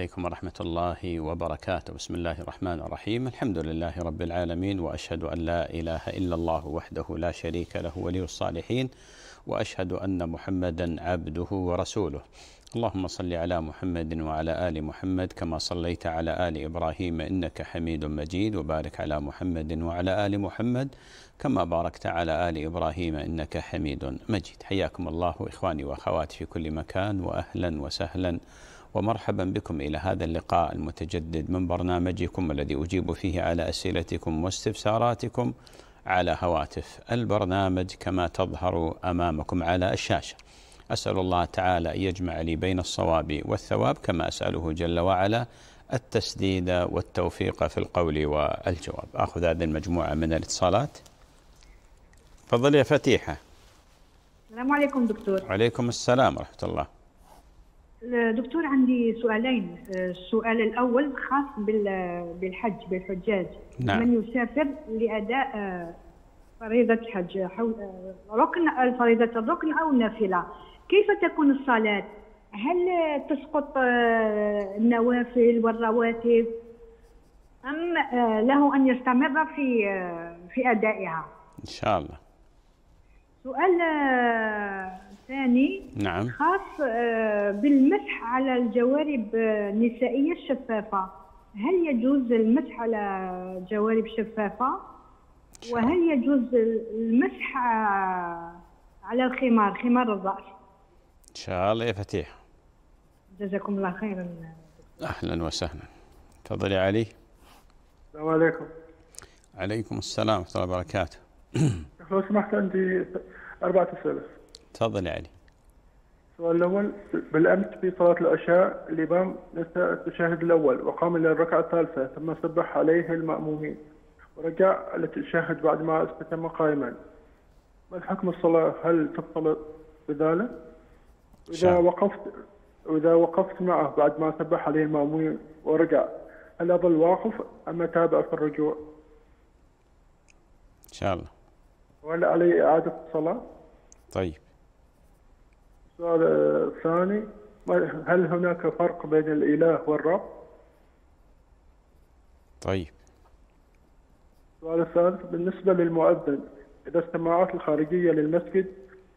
عليكم ورحمة الله وبركاته بسم الله الرحمن الرحيم الحمد لله رب العالمين وأشهد أن لا إله إلا الله وحده لا شريك له ولي الصالحين وأشهد أن محمدا عبده ورسوله اللهم صل على محمد وعلى آل محمد كما صليت على آل إبراهيم إنك حميد مجيد وبارك على محمد وعلى آل محمد كما باركت على آل إبراهيم إنك حميد مجيد حياكم الله إخواني وأخواتي في كل مكان وأهلا وسهلا ومرحبا بكم إلى هذا اللقاء المتجدد من برنامجكم الذي أجيب فيه على أسئلتكم واستفساراتكم على هواتف البرنامج كما تظهر أمامكم على الشاشة أسأل الله تعالى أن يجمع لي بين الصواب والثواب كما أسأله جل وعلا التسديد والتوفيق في القول والجواب أخذ هذه المجموعة من الاتصالات تفضل يا فتيحة السلام عليكم دكتور وعليكم السلام ورحمة الله دكتور عندي سؤالين السؤال الأول خاص بالحج بالحجاج نعم. من يسافر لأداء آه، فريضة الحج حول ركن آه، فريضة الركن أو النافلة كيف تكون الصلاة هل تسقط آه، النوافل والرواتب أم له أن يستمر في في أدائها إن شاء الله سؤال الثاني نعم خاص آه، بالمسح على الجوارب آه، النسائيه الشفافه هل يجوز المسح على جوارب شفافه وهل يجوز المسح آه، على الخمار خمار الراس ان شاء الله يا فتيح جزاكم الله خيرا اهلا وسهلا تفضلي علي السلام عليكم عليكم السلام ورحمه الله وبركاته لو سمحت عندي اربعه اسئله تفضل يا علي السؤال الأول بالأمس في صلاة العشاء الإمام نسى التشهد الأول وقام إلى الركعة الثالثة ثم سبح عليه المأمومين ورجع للتشهد بعد ما استتم قائما ما الحكم الصلاة هل تبطل بذلك؟ إذا وقفت وإذا وقفت معه بعد ما سبح عليه المأمومين ورجع هل أظل واقف أم أتابع في الرجوع؟ إن شاء الله وهل علي إعادة الصلاة؟ طيب السؤال الثاني آه، هل هناك فرق بين الإله والرب؟ طيب السؤال الثالث بالنسبة للمؤذن إذا السماعات الخارجية للمسجد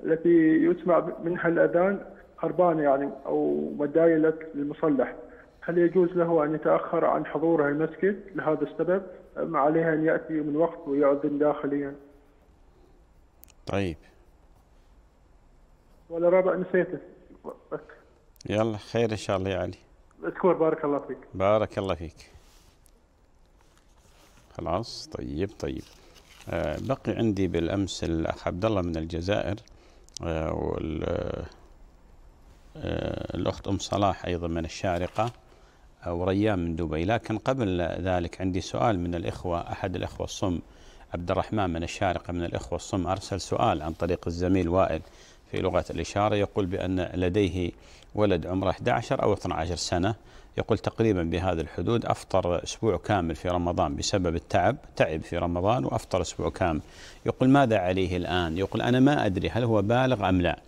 التي يسمع منها الأذان خربان يعني أو مدايلة للمصلح هل يجوز له أن يتأخر عن حضوره المسجد لهذا السبب أم عليه أن يأتي من وقت ويؤذن داخليا؟ طيب ولا رابع نسيته يلا خير ان شاء الله يا علي اذكر بارك الله فيك بارك الله فيك خلاص طيب طيب آه بقي عندي بالامس الاخ عبد الله من الجزائر آه وال آه الاخت ام صلاح ايضا من الشارقه وريان من دبي لكن قبل ذلك عندي سؤال من الإخوة أحد الإخوة الصم عبد الرحمن من الشارقة من الإخوة الصم أرسل سؤال عن طريق الزميل وائل في لغة الإشارة يقول بأن لديه ولد عمره 11 أو 12 سنة يقول تقريبا بهذا الحدود أفطر أسبوع كامل في رمضان بسبب التعب تعب في رمضان وأفطر أسبوع كامل يقول ماذا عليه الآن يقول أنا ما أدري هل هو بالغ أم لا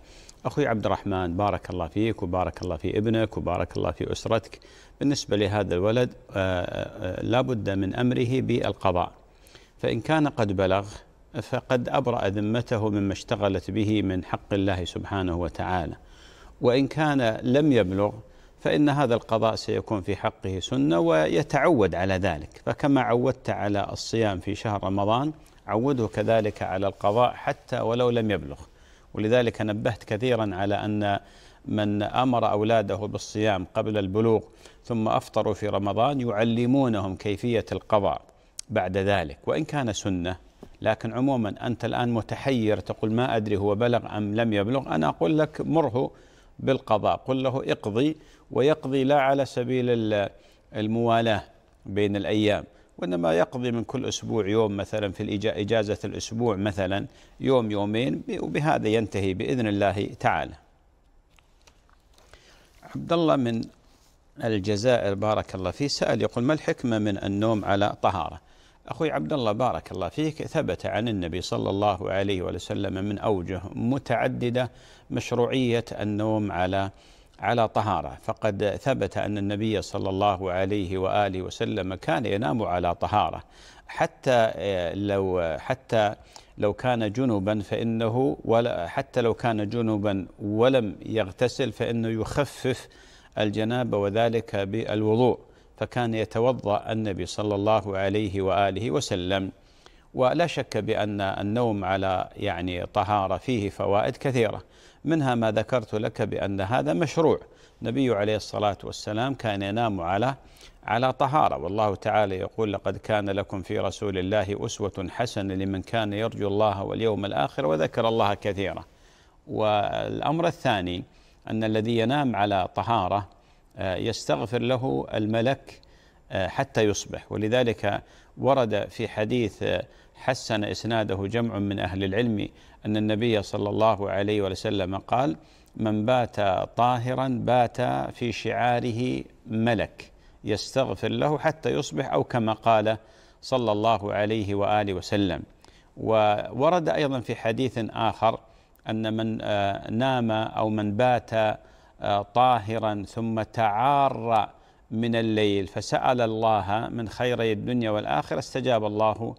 أخوي عبد الرحمن بارك الله فيك وبارك الله في ابنك وبارك الله في أسرتك بالنسبة لهذا الولد آه، آه، آه، لابد من أمره بالقضاء فإن كان قد بلغ فقد أبرأ ذمته مما اشتغلت به من حق الله سبحانه وتعالى وإن كان لم يبلغ فإن هذا القضاء سيكون في حقه سنة ويتعود على ذلك فكما عودت على الصيام في شهر رمضان عوده كذلك على القضاء حتى ولو لم يبلغ ولذلك نبهت كثيرا على أن من امر اولاده بالصيام قبل البلوغ ثم افطروا في رمضان يعلمونهم كيفيه القضاء بعد ذلك وان كان سنه لكن عموما أنت الآن متحير تقول ما أدري هو بلغ أم لم يبلغ أنا أقول لك مره بالقضاء قل له اقضي ويقضي لا على سبيل الموالاة بين الأيام وإنما يقضي من كل أسبوع يوم مثلا في إجازة الأسبوع مثلا يوم يومين وبهذا ينتهي بإذن الله تعالى عبد الله من الجزائر بارك الله فيه سأل يقول ما الحكمة من النوم على طهارة أخوي عبد الله بارك الله فيك ثبت عن النبي صلى الله عليه وسلم من أوجه متعددة مشروعية النوم على على طهارة فقد ثبت أن النبي صلى الله عليه وآله وسلم كان ينام على طهارة حتى آه، لو حتى لو كان جنبا فإنه ولا حتى لو كان جنبا ولم يغتسل فإنه يخفف الجنابة وذلك بالوضوء فكان يتوضأ النبي صلى الله عليه وآله وسلم ولا شك بأن النوم على يعني طهارة فيه فوائد كثيرة منها ما ذكرت لك بأن هذا مشروع النبي عليه الصلاة والسلام كان ينام على على طهارة والله تعالى يقول لقد كان لكم في رسول الله أسوة حسنة لمن كان يرجو الله واليوم الآخر وذكر الله كثيرا والأمر الثاني أن الذي ينام على طهارة آه، يستغفر له الملك آه، حتى يصبح ولذلك ورد في حديث آه، حسن اسناده جمع من اهل العلم ان النبي صلى الله عليه وسلم قال: من بات طاهرا بات في شعاره ملك يستغفر له حتى يصبح او كما قال صلى الله عليه واله وسلم. وورد ايضا في حديث اخر ان من نام او من بات طاهرا ثم تعار من الليل فسأل الله من خيري الدنيا والآخرة استجاب الله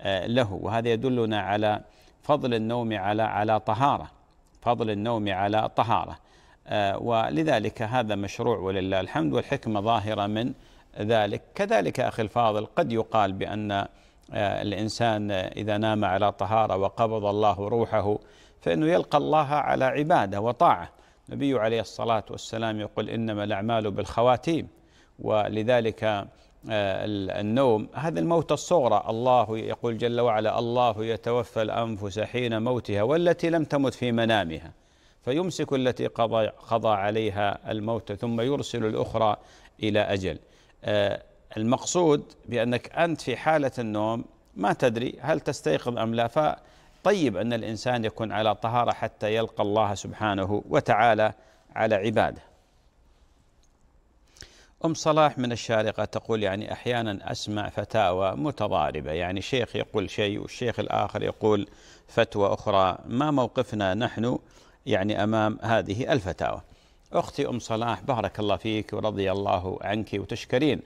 آه، له وهذا يدلنا على فضل النوم على على طهارة فضل النوم على طهارة آه، ولذلك هذا مشروع ولله الحمد والحكمة ظاهرة من ذلك كذلك أخي الفاضل قد يقال بأن آه، الإنسان إذا نام على طهارة وقبض الله روحه فإنه يلقى الله على عبادة وطاعة النبي عليه الصلاة والسلام يقول إنما الأعمال بالخواتيم ولذلك آه، النوم هذا الموت الصغرى الله يقول جل وعلا الله يتوفى الأنفس حين موتها والتي لم تمت في منامها فيمسك التي قضى, قضى عليها الموت ثم يرسل الأخرى إلى أجل آه، المقصود بأنك أنت في حالة النوم ما تدري هل تستيقظ أم لا طيب أن الإنسان يكون على طهارة حتى يلقى الله سبحانه وتعالى على عباده أم صلاح من الشارقة تقول يعني أحيانا أسمع فتاوى متضاربة يعني شيخ يقول شيء والشيخ الآخر يقول فتوى أخرى ما موقفنا نحن يعني أمام هذه الفتاوى أختي أم صلاح بارك الله فيك ورضي الله عنك وتشكرين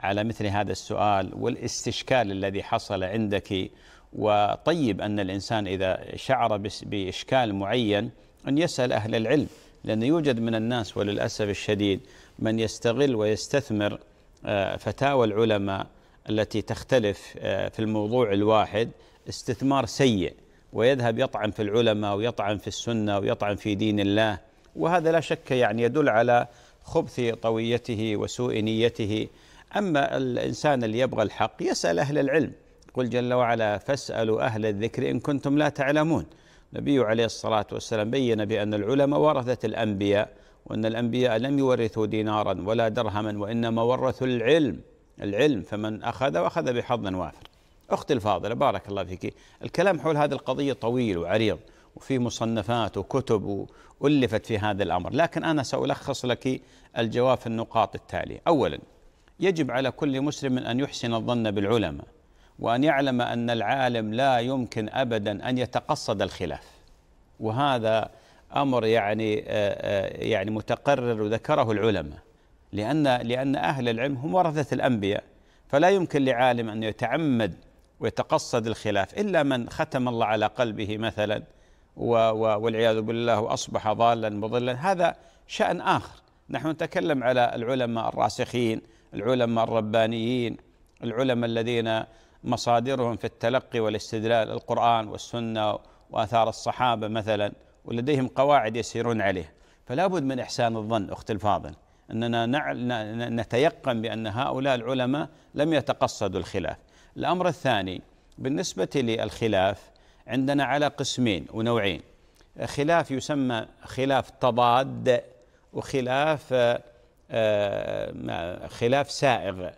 على مثل هذا السؤال والاستشكال الذي حصل عندك وطيب أن الإنسان إذا شعر بإشكال معين أن يسأل أهل العلم لأن يوجد من الناس وللأسف الشديد من يستغل ويستثمر آه، فتاوى العلماء التي تختلف آه، في الموضوع الواحد استثمار سيء ويذهب يطعن في العلماء ويطعن في السنة ويطعن في دين الله وهذا لا شك يعني يدل على خبث طويته وسوء نيته أما الإنسان اللي يبغى الحق يسأل أهل العلم يقول جل وعلا فاسألوا أهل الذكر إن كنتم لا تعلمون النبي عليه الصلاة والسلام بين بأن العلماء ورثة الأنبياء وأن الأنبياء لم يورثوا دينارا ولا درهما وإنما ورثوا العلم العلم فمن أخذ وأخذ بحظ وافر أختي الفاضلة بارك الله فيك الكلام حول هذه القضية طويل وعريض وفي مصنفات وكتب ألفت في هذا الأمر لكن أنا سألخص لك الجواب في النقاط التالية أولا يجب على كل مسلم أن يحسن الظن بالعلماء وأن يعلم أن العالم لا يمكن أبدا أن يتقصد الخلاف وهذا أمر يعني آه، آه، يعني متقرر وذكره العلماء لأن لأن أهل العلم هم ورثة الأنبياء فلا يمكن لعالم أن يتعمد ويتقصد الخلاف إلا من ختم الله على قلبه مثلا والعياذ بالله أصبح ضالا مضلا هذا شأن آخر نحن نتكلم على العلماء الراسخين العلماء الربانيين العلماء الذين مصادرهم في التلقي والاستدلال القرآن والسنة وآثار الصحابة مثلا ولديهم قواعد يسيرون عليه فلا بد من إحسان الظن أخت الفاضل أننا نتيقن بأن هؤلاء العلماء لم يتقصدوا الخلاف الأمر الثاني بالنسبة للخلاف عندنا على قسمين ونوعين خلاف يسمى خلاف تضاد وخلاف آه، آه، خلاف سائغ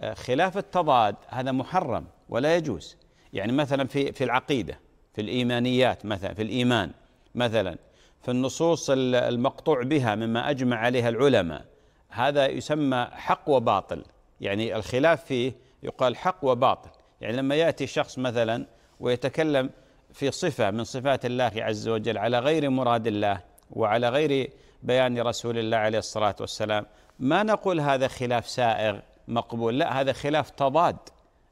آه، خلاف التضاد هذا محرم ولا يجوز يعني مثلا في في العقيده في الايمانيات مثلا في الايمان مثلا في النصوص المقطوع بها مما اجمع عليها العلماء هذا يسمى حق وباطل يعني الخلاف فيه يقال حق وباطل يعني لما ياتي شخص مثلا ويتكلم في صفه من صفات الله عز وجل على غير مراد الله وعلى غير بيان رسول الله عليه الصلاه والسلام ما نقول هذا خلاف سائغ مقبول لا هذا خلاف تضاد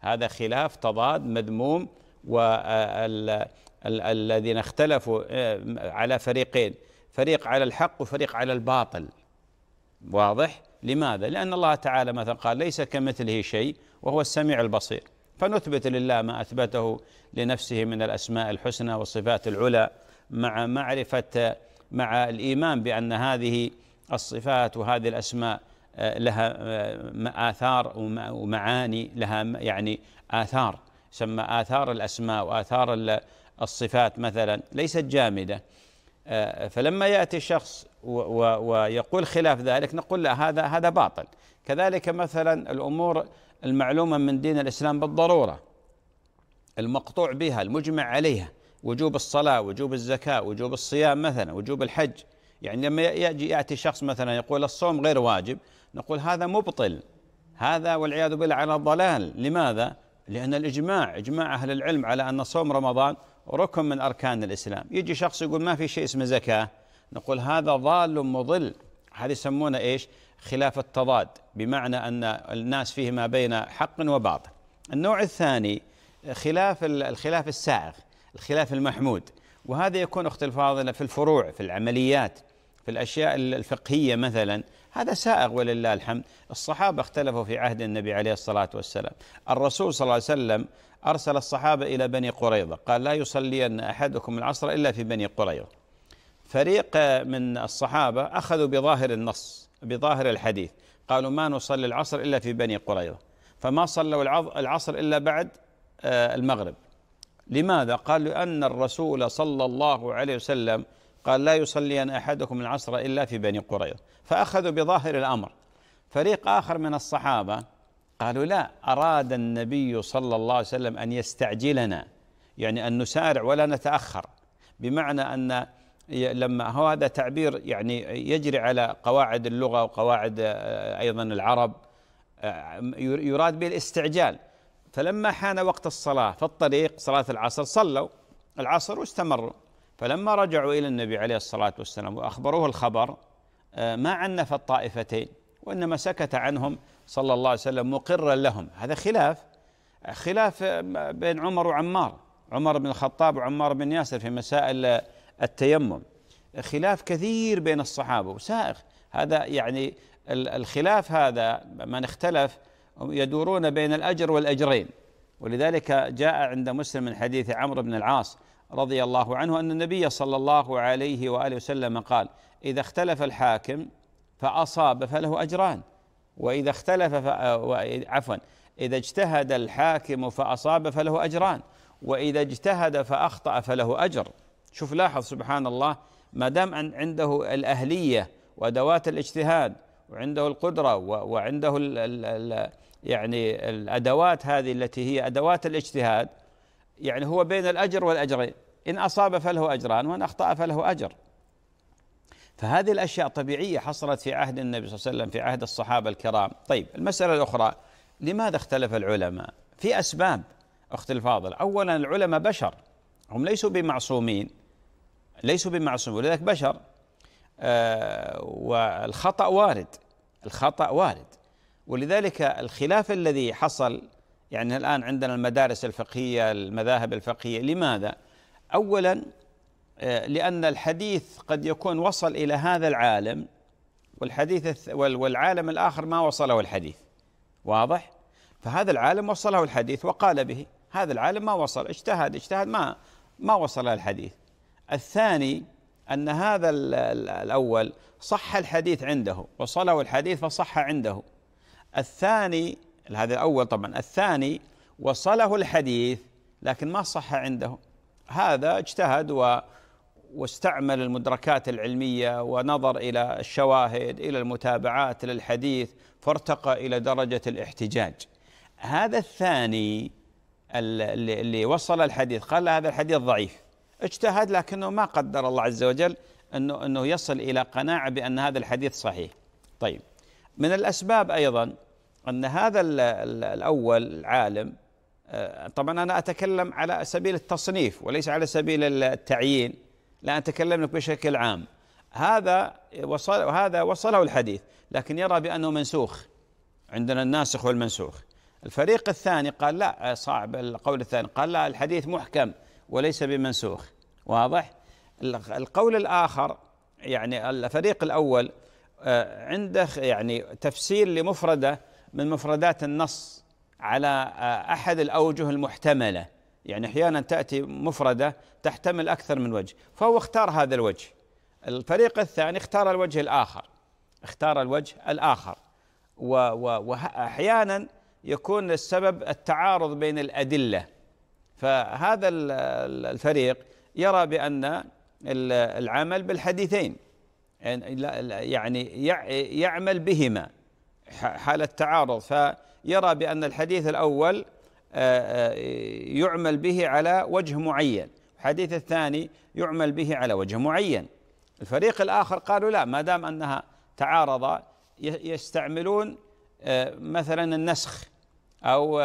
هذا خلاف تضاد مذموم والذين اختلفوا آه، على فريقين فريق على الحق وفريق على الباطل واضح لماذا لأن الله تعالى مثلا قال ليس كمثله شيء وهو السميع البصير فنثبت لله ما أثبته لنفسه من الأسماء الحسنى والصفات العلى مع معرفة مع الإيمان بأن هذه الصفات وهذه الأسماء آه، لها آه، آثار ومعاني لها يعني آثار سمى آثار الأسماء وآثار الصفات مثلا ليست جامدة آه، فلما يأتي شخص ويقول خلاف ذلك نقول لا هذا هذا باطل كذلك مثلا الأمور المعلومة من دين الإسلام بالضرورة المقطوع بها المجمع عليها وجوب الصلاة وجوب الزكاة وجوب الصيام مثلا وجوب الحج يعني لما يجي ياتي شخص مثلا يقول الصوم غير واجب نقول هذا مبطل هذا والعياذ بالله على الضلال لماذا؟ لأن الإجماع إجماع أهل العلم على أن صوم رمضان ركن من أركان الإسلام يجي شخص يقول ما في شيء اسمه زكاة نقول هذا ضال مضل هذا يسمونه إيش خلاف التضاد بمعنى أن الناس فيه ما بين حق وباطل النوع الثاني خلاف الخلاف السائغ الخلاف المحمود وهذا يكون اختلفاظنا في الفروع في العمليات في الأشياء الفقهية مثلا هذا سائغ ولله الحمد الصحابة اختلفوا في عهد النبي عليه الصلاة والسلام الرسول صلى الله عليه وسلم أرسل الصحابة إلى بني قريظة قال لا يصلين أحدكم العصر إلا في بني قريظة فريق من الصحابة أخذوا بظاهر النص بظاهر الحديث قالوا ما نصلي العصر إلا في بني قريظة فما صلوا العصر إلا بعد آه، المغرب لماذا؟ قالوا لأن الرسول صلى الله عليه وسلم قال لا يصلي أن أحدكم العصر إلا في بني قريظة فأخذوا بظاهر الأمر فريق آخر من الصحابة قالوا لا أراد النبي صلى الله عليه وسلم أن يستعجلنا يعني أن نسارع ولا نتأخر بمعنى أن لما هو هذا تعبير يعني يجري على قواعد اللغة وقواعد آه، أيضا العرب آه، يراد به الاستعجال فلما حان وقت الصلاة في الطريق صلاة العصر صلوا العصر واستمروا فلما رجعوا الى النبي عليه الصلاه والسلام واخبروه الخبر آه، ما عنف الطائفتين وانما سكت عنهم صلى الله عليه وسلم مقرا لهم هذا خلاف خلاف آه، بين عمر وعمار عمر بن الخطاب وعمار بن ياسر في مسائل آه، التيمم خلاف كثير بين الصحابه وسائغ هذا يعني الخلاف هذا من اختلف يدورون بين الاجر والاجرين ولذلك جاء عند مسلم من حديث عمرو بن العاص رضي الله عنه ان النبي صلى الله عليه واله وسلم قال اذا اختلف الحاكم فاصاب فله اجران واذا اختلف عفوا اذا اجتهد الحاكم فاصاب فله اجران واذا اجتهد فاخطا فله اجر شوف لاحظ سبحان الله ما دام عنده الاهليه وادوات الاجتهاد وعنده القدره وعنده الـ الـ الـ يعني الادوات هذه التي هي ادوات الاجتهاد يعني هو بين الأجر والأجرين إن أصاب فله أجران وإن أخطأ فله أجر فهذه الأشياء طبيعية حصلت في عهد النبي صلى الله عليه وسلم في عهد الصحابة الكرام طيب المسألة الأخرى لماذا اختلف العلماء في أسباب أخت الفاضل أولا العلماء بشر هم ليسوا بمعصومين ليسوا بمعصومين ولذلك بشر آه والخطأ وارد الخطأ وارد ولذلك الخلاف الذي حصل يعني الآن عندنا المدارس الفقهية المذاهب الفقهية لماذا؟ أولا آه، لأن الحديث قد يكون وصل إلى هذا العالم والحديث والعالم الآخر ما وصله الحديث واضح؟ فهذا العالم وصله الحديث وقال به هذا العالم ما وصل اجتهد اجتهد ما ما وصل الحديث الثاني أن هذا الأول صح الحديث عنده وصله الحديث فصح عنده الثاني هذا الأول طبعا الثاني وصله الحديث لكن ما صح عنده هذا اجتهد و واستعمل المدركات العلمية ونظر إلى الشواهد إلى المتابعات للحديث فارتقى إلى درجة الاحتجاج هذا الثاني اللي وصل الحديث قال هذا الحديث ضعيف اجتهد لكنه ما قدر الله عز وجل أنه, أنه يصل إلى قناعة بأن هذا الحديث صحيح طيب من الأسباب أيضا أن هذا الأول العالم آه، طبعا أنا أتكلم على سبيل التصنيف وليس على سبيل التعيين لا أتكلم لك بشكل عام هذا وصل هذا وصله الحديث لكن يرى بأنه منسوخ عندنا الناسخ والمنسوخ الفريق الثاني قال لا آه، صعب القول الثاني قال لا الحديث محكم وليس بمنسوخ واضح القول الآخر يعني الفريق الأول آه، عنده يعني تفسير لمفردة من مفردات النص على آه، احد الاوجه المحتمله يعني احيانا تاتي مفرده تحتمل اكثر من وجه فهو اختار هذا الوجه الفريق الثاني اختار الوجه الاخر اختار الوجه الاخر واحيانا يكون السبب التعارض بين الادله فهذا الفريق يرى بان العمل بالحديثين يعني, يعني يعمل بهما حالة تعارض فيرى بأن الحديث الأول آه، آه، يعمل به على وجه معين الحديث الثاني يعمل به على وجه معين الفريق الآخر قالوا لا ما دام أنها تعارض يستعملون آه، مثلا النسخ أو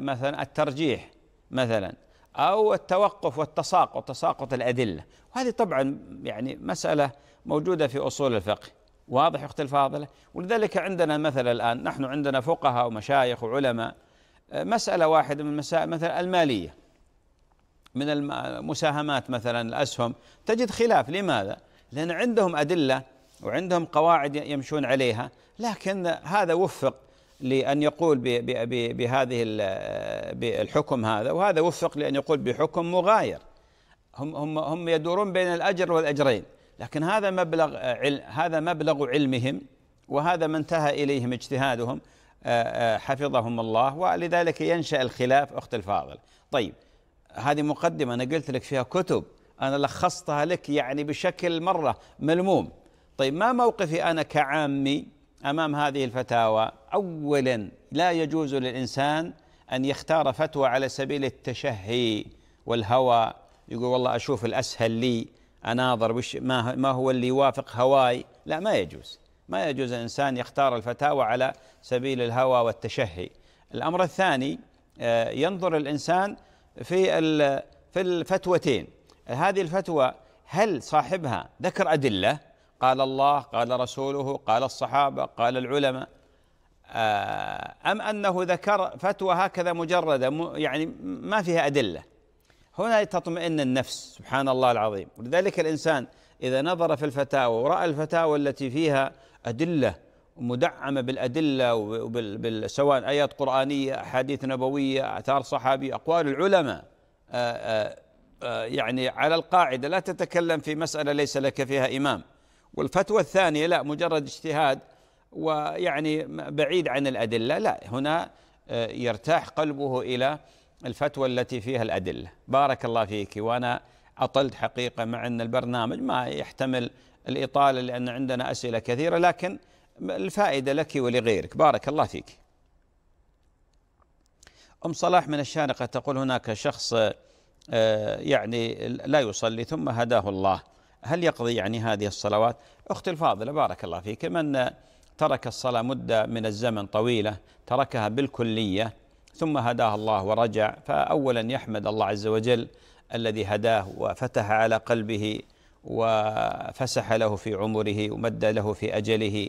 مثلا الترجيح مثلا أو التوقف والتساقط تساقط الأدلة وهذه طبعا يعني مسألة موجودة في أصول الفقه واضح أختي الفاضلة ولذلك عندنا مثلا الآن نحن عندنا فقهاء ومشايخ وعلماء آه، مسألة واحدة من مسائل مثلا المالية من المساهمات مثلا الأسهم تجد خلاف لماذا؟ لأن عندهم أدلة وعندهم قواعد يمشون عليها لكن هذا وفق لأن يقول بهذه آه، الحكم هذا وهذا وفق لأن يقول بحكم مغاير هم هم هم يدورون بين الأجر والأجرين لكن هذا مبلغ علم هذا مبلغ علمهم وهذا ما انتهى اليهم اجتهادهم آه، آه، حفظهم الله ولذلك ينشا الخلاف اخت الفاضل طيب هذه مقدمه انا قلت لك فيها كتب انا لخصتها لك يعني بشكل مره ملموم طيب ما موقفي انا كعامي امام هذه الفتاوى اولا لا يجوز للانسان ان يختار فتوى على سبيل التشهي والهوى يقول والله اشوف الاسهل لي اناظر وش ما ما هو اللي يوافق هواي لا ما يجوز ما يجوز الانسان يختار الفتاوى على سبيل الهوى والتشهي الامر الثاني آه، ينظر الانسان في في الفتوتين هذه الفتوى هل صاحبها ذكر ادله قال الله قال رسوله قال الصحابه قال العلماء آه، ام انه ذكر فتوى هكذا مجرده يعني ما فيها ادله هنا تطمئن النفس سبحان الله العظيم ولذلك الإنسان إذا نظر في الفتاوى ورأى الفتاوى التي فيها أدلة مدعمة بالأدلة سواء آيات قرآنية أحاديث نبوية آثار صحابي أقوال العلماء يعني على القاعدة لا تتكلم في مسألة ليس لك فيها إمام والفتوى الثانية لا مجرد اجتهاد ويعني بعيد عن الأدلة لا هنا يرتاح قلبه إلى الفتوى التي فيها الأدلة بارك الله فيك وأنا أطلت حقيقة مع أن البرنامج ما يحتمل الإطالة لأن عندنا أسئلة كثيرة لكن الفائدة لك ولغيرك بارك الله فيك أم صلاح من الشارقة تقول هناك شخص آه، يعني لا يصلي ثم هداه الله هل يقضي يعني هذه الصلوات أختي الفاضلة بارك الله فيك من ترك الصلاة مدة من الزمن طويلة تركها بالكلية ثم هداه الله ورجع فأولا يحمد الله عز وجل الذي هداه وفتح على قلبه وفسح له في عمره ومد له في أجله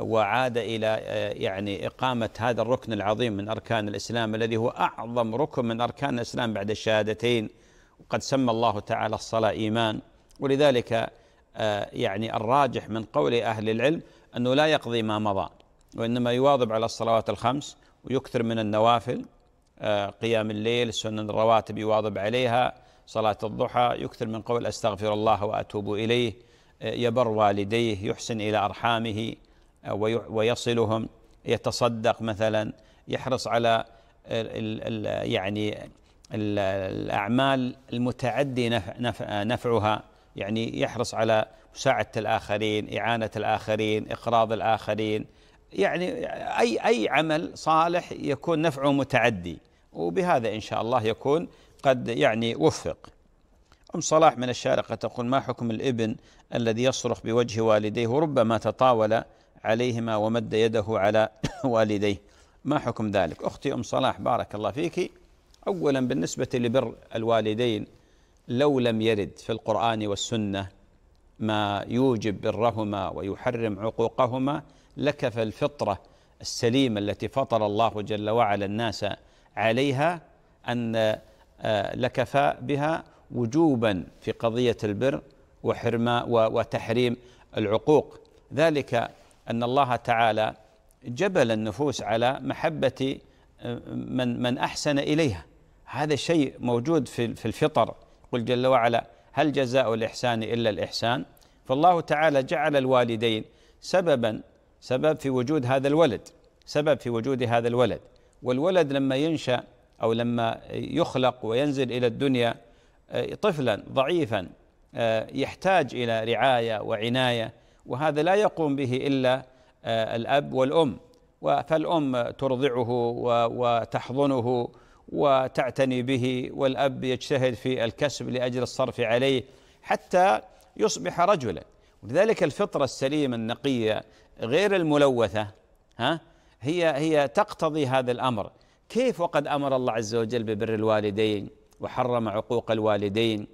وعاد إلى آه، يعني إقامة هذا الركن العظيم من أركان الإسلام الذي هو أعظم ركن من أركان الإسلام بعد الشهادتين وقد سمى الله تعالى الصلاة إيمان ولذلك آه، يعني الراجح من قول أهل العلم أنه لا يقضي ما مضى وإنما يواظب على الصلوات الخمس ويكثر من النوافل آه، قيام الليل سنن الرواتب يواظب عليها صلاة الضحى يكثر من قول أستغفر الله وأتوب إليه آه، يبر والديه يحسن إلى أرحامه آه، ويصلهم يتصدق مثلا يحرص على ال ال يعني الأعمال المتعدي نفعها يعني يحرص على مساعدة الآخرين إعانة الآخرين إقراض الآخرين يعني أي أي عمل صالح يكون نفعه متعدي وبهذا إن شاء الله يكون قد يعني وفق أم صلاح من الشارقة تقول ما حكم الابن الذي يصرخ بوجه والديه ربما تطاول عليهما ومد يده على والديه ما حكم ذلك أختي أم صلاح بارك الله فيك أولا بالنسبة لبر الوالدين لو لم يرد في القرآن والسنة ما يوجب برهما ويحرم عقوقهما لك فالفطره السليمه التي فطر الله جل وعلا الناس عليها ان آه، لكف بها وجوبا في قضيه البر وحرمه وتحريم العقوق ذلك ان الله تعالى جبل النفوس على محبه آه، من من احسن اليها هذا الشيء موجود في في الفطر قل جل وعلا هل جزاء الاحسان الا الاحسان فالله تعالى جعل الوالدين سببا سبب في وجود هذا الولد سبب في وجود هذا الولد والولد لما ينشا او لما يخلق وينزل الى الدنيا آه، طفلا ضعيفا آه، يحتاج الى رعايه وعنايه وهذا لا يقوم به الا آه، الاب والام فالام ترضعه وتحضنه وتعتني به والاب يجتهد في الكسب لاجل الصرف عليه حتى يصبح رجلا ولذلك الفطره السليمه النقيه غير الملوثه ها هي هي تقتضي هذا الامر كيف وقد امر الله عز وجل ببر الوالدين وحرم عقوق الوالدين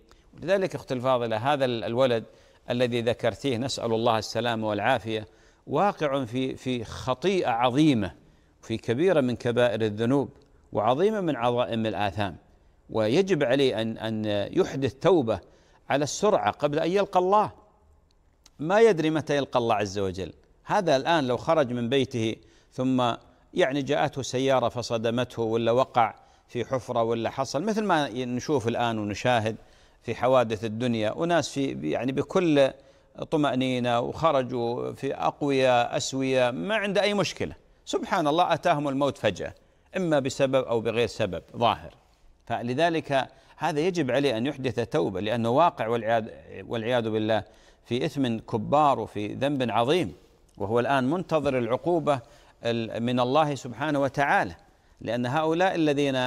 لذلك اختي الفاضله هذا الولد الذي ذكرتيه نسال الله السلامه والعافيه واقع في في خطيئه عظيمه في كبيره من كبائر الذنوب وعظيمه من عظائم الاثام ويجب عليه ان ان يحدث توبه على السرعه قبل ان يلقى الله ما يدري متى يلقى الله عز وجل هذا الآن لو خرج من بيته ثم يعني جاءته سيارة فصدمته ولا وقع في حفرة ولا حصل مثل ما نشوف الآن ونشاهد في حوادث الدنيا وناس في يعني بكل طمأنينة وخرجوا في أقوياء أسوياء ما عنده أي مشكلة سبحان الله أتاهم الموت فجأة إما بسبب أو بغير سبب ظاهر فلذلك هذا يجب عليه أن يحدث توبة لأنه واقع والعياذ, والعياذ بالله في إثم كبار وفي ذنب عظيم وهو الآن منتظر العقوبة من الله سبحانه وتعالى لأن هؤلاء الذين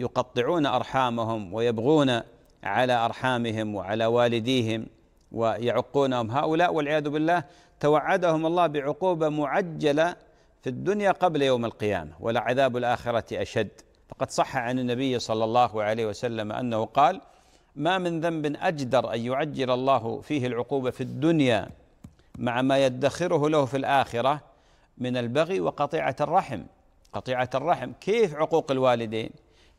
يقطعون أرحامهم ويبغون على أرحامهم وعلى والديهم ويعقونهم هؤلاء والعياذ بالله توعدهم الله بعقوبة معجلة في الدنيا قبل يوم القيامة ولعذاب الآخرة أشد فقد صح عن النبي صلى الله عليه وسلم أنه قال ما من ذنب أجدر أن يعجل الله فيه العقوبة في الدنيا مع ما يدخره له في الآخرة من البغي وقطيعة الرحم قطيعة الرحم كيف عقوق الوالدين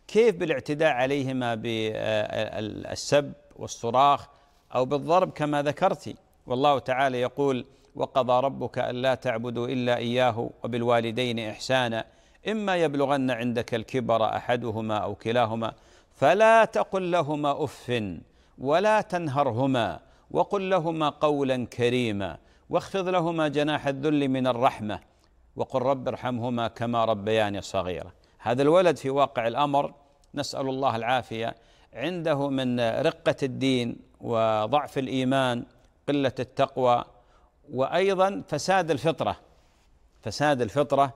كيف بالاعتداء عليهما بالسب والصراخ أو بالضرب كما ذكرت والله تعالى يقول وقضى ربك ألا تعبدوا إلا إياه وبالوالدين إحسانا إما يبلغن عندك الكبر أحدهما أو كلاهما فلا تقل لهما أف ولا تنهرهما وقل لهما قولا كريما واخفض لهما جناح الذل من الرحمه وقل رب ارحمهما كما ربياني صغيرا هذا الولد في واقع الامر نسال الله العافيه عنده من رقه الدين وضعف الايمان قله التقوى وايضا فساد الفطره فساد الفطره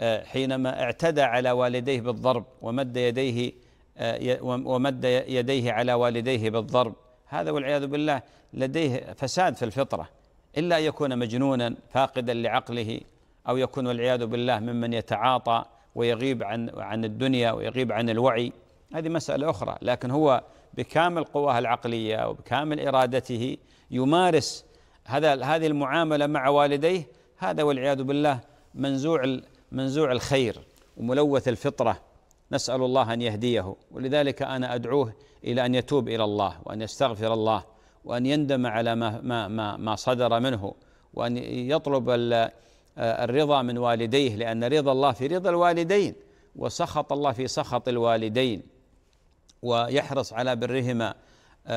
آه، حينما اعتدى على والديه بالضرب ومد يديه آه، ومد يديه على والديه بالضرب هذا والعياذ بالله لديه فساد في الفطره إلا أن يكون مجنونا فاقدا لعقله أو يكون والعياذ بالله ممن يتعاطى ويغيب عن عن الدنيا ويغيب عن الوعي هذه مسألة أخرى لكن هو بكامل قواه العقلية وبكامل إرادته يمارس هذا هذه المعاملة مع والديه هذا والعياذ بالله منزوع منزوع الخير وملوث الفطرة نسأل الله أن يهديه ولذلك أنا أدعوه إلى أن يتوب إلى الله وأن يستغفر الله وأن يندم على ما, ما, ما, ما صدر منه وأن يطلب الرضا من والديه لأن رضا الله في رضا الوالدين وسخط الله في سخط الوالدين ويحرص على برهما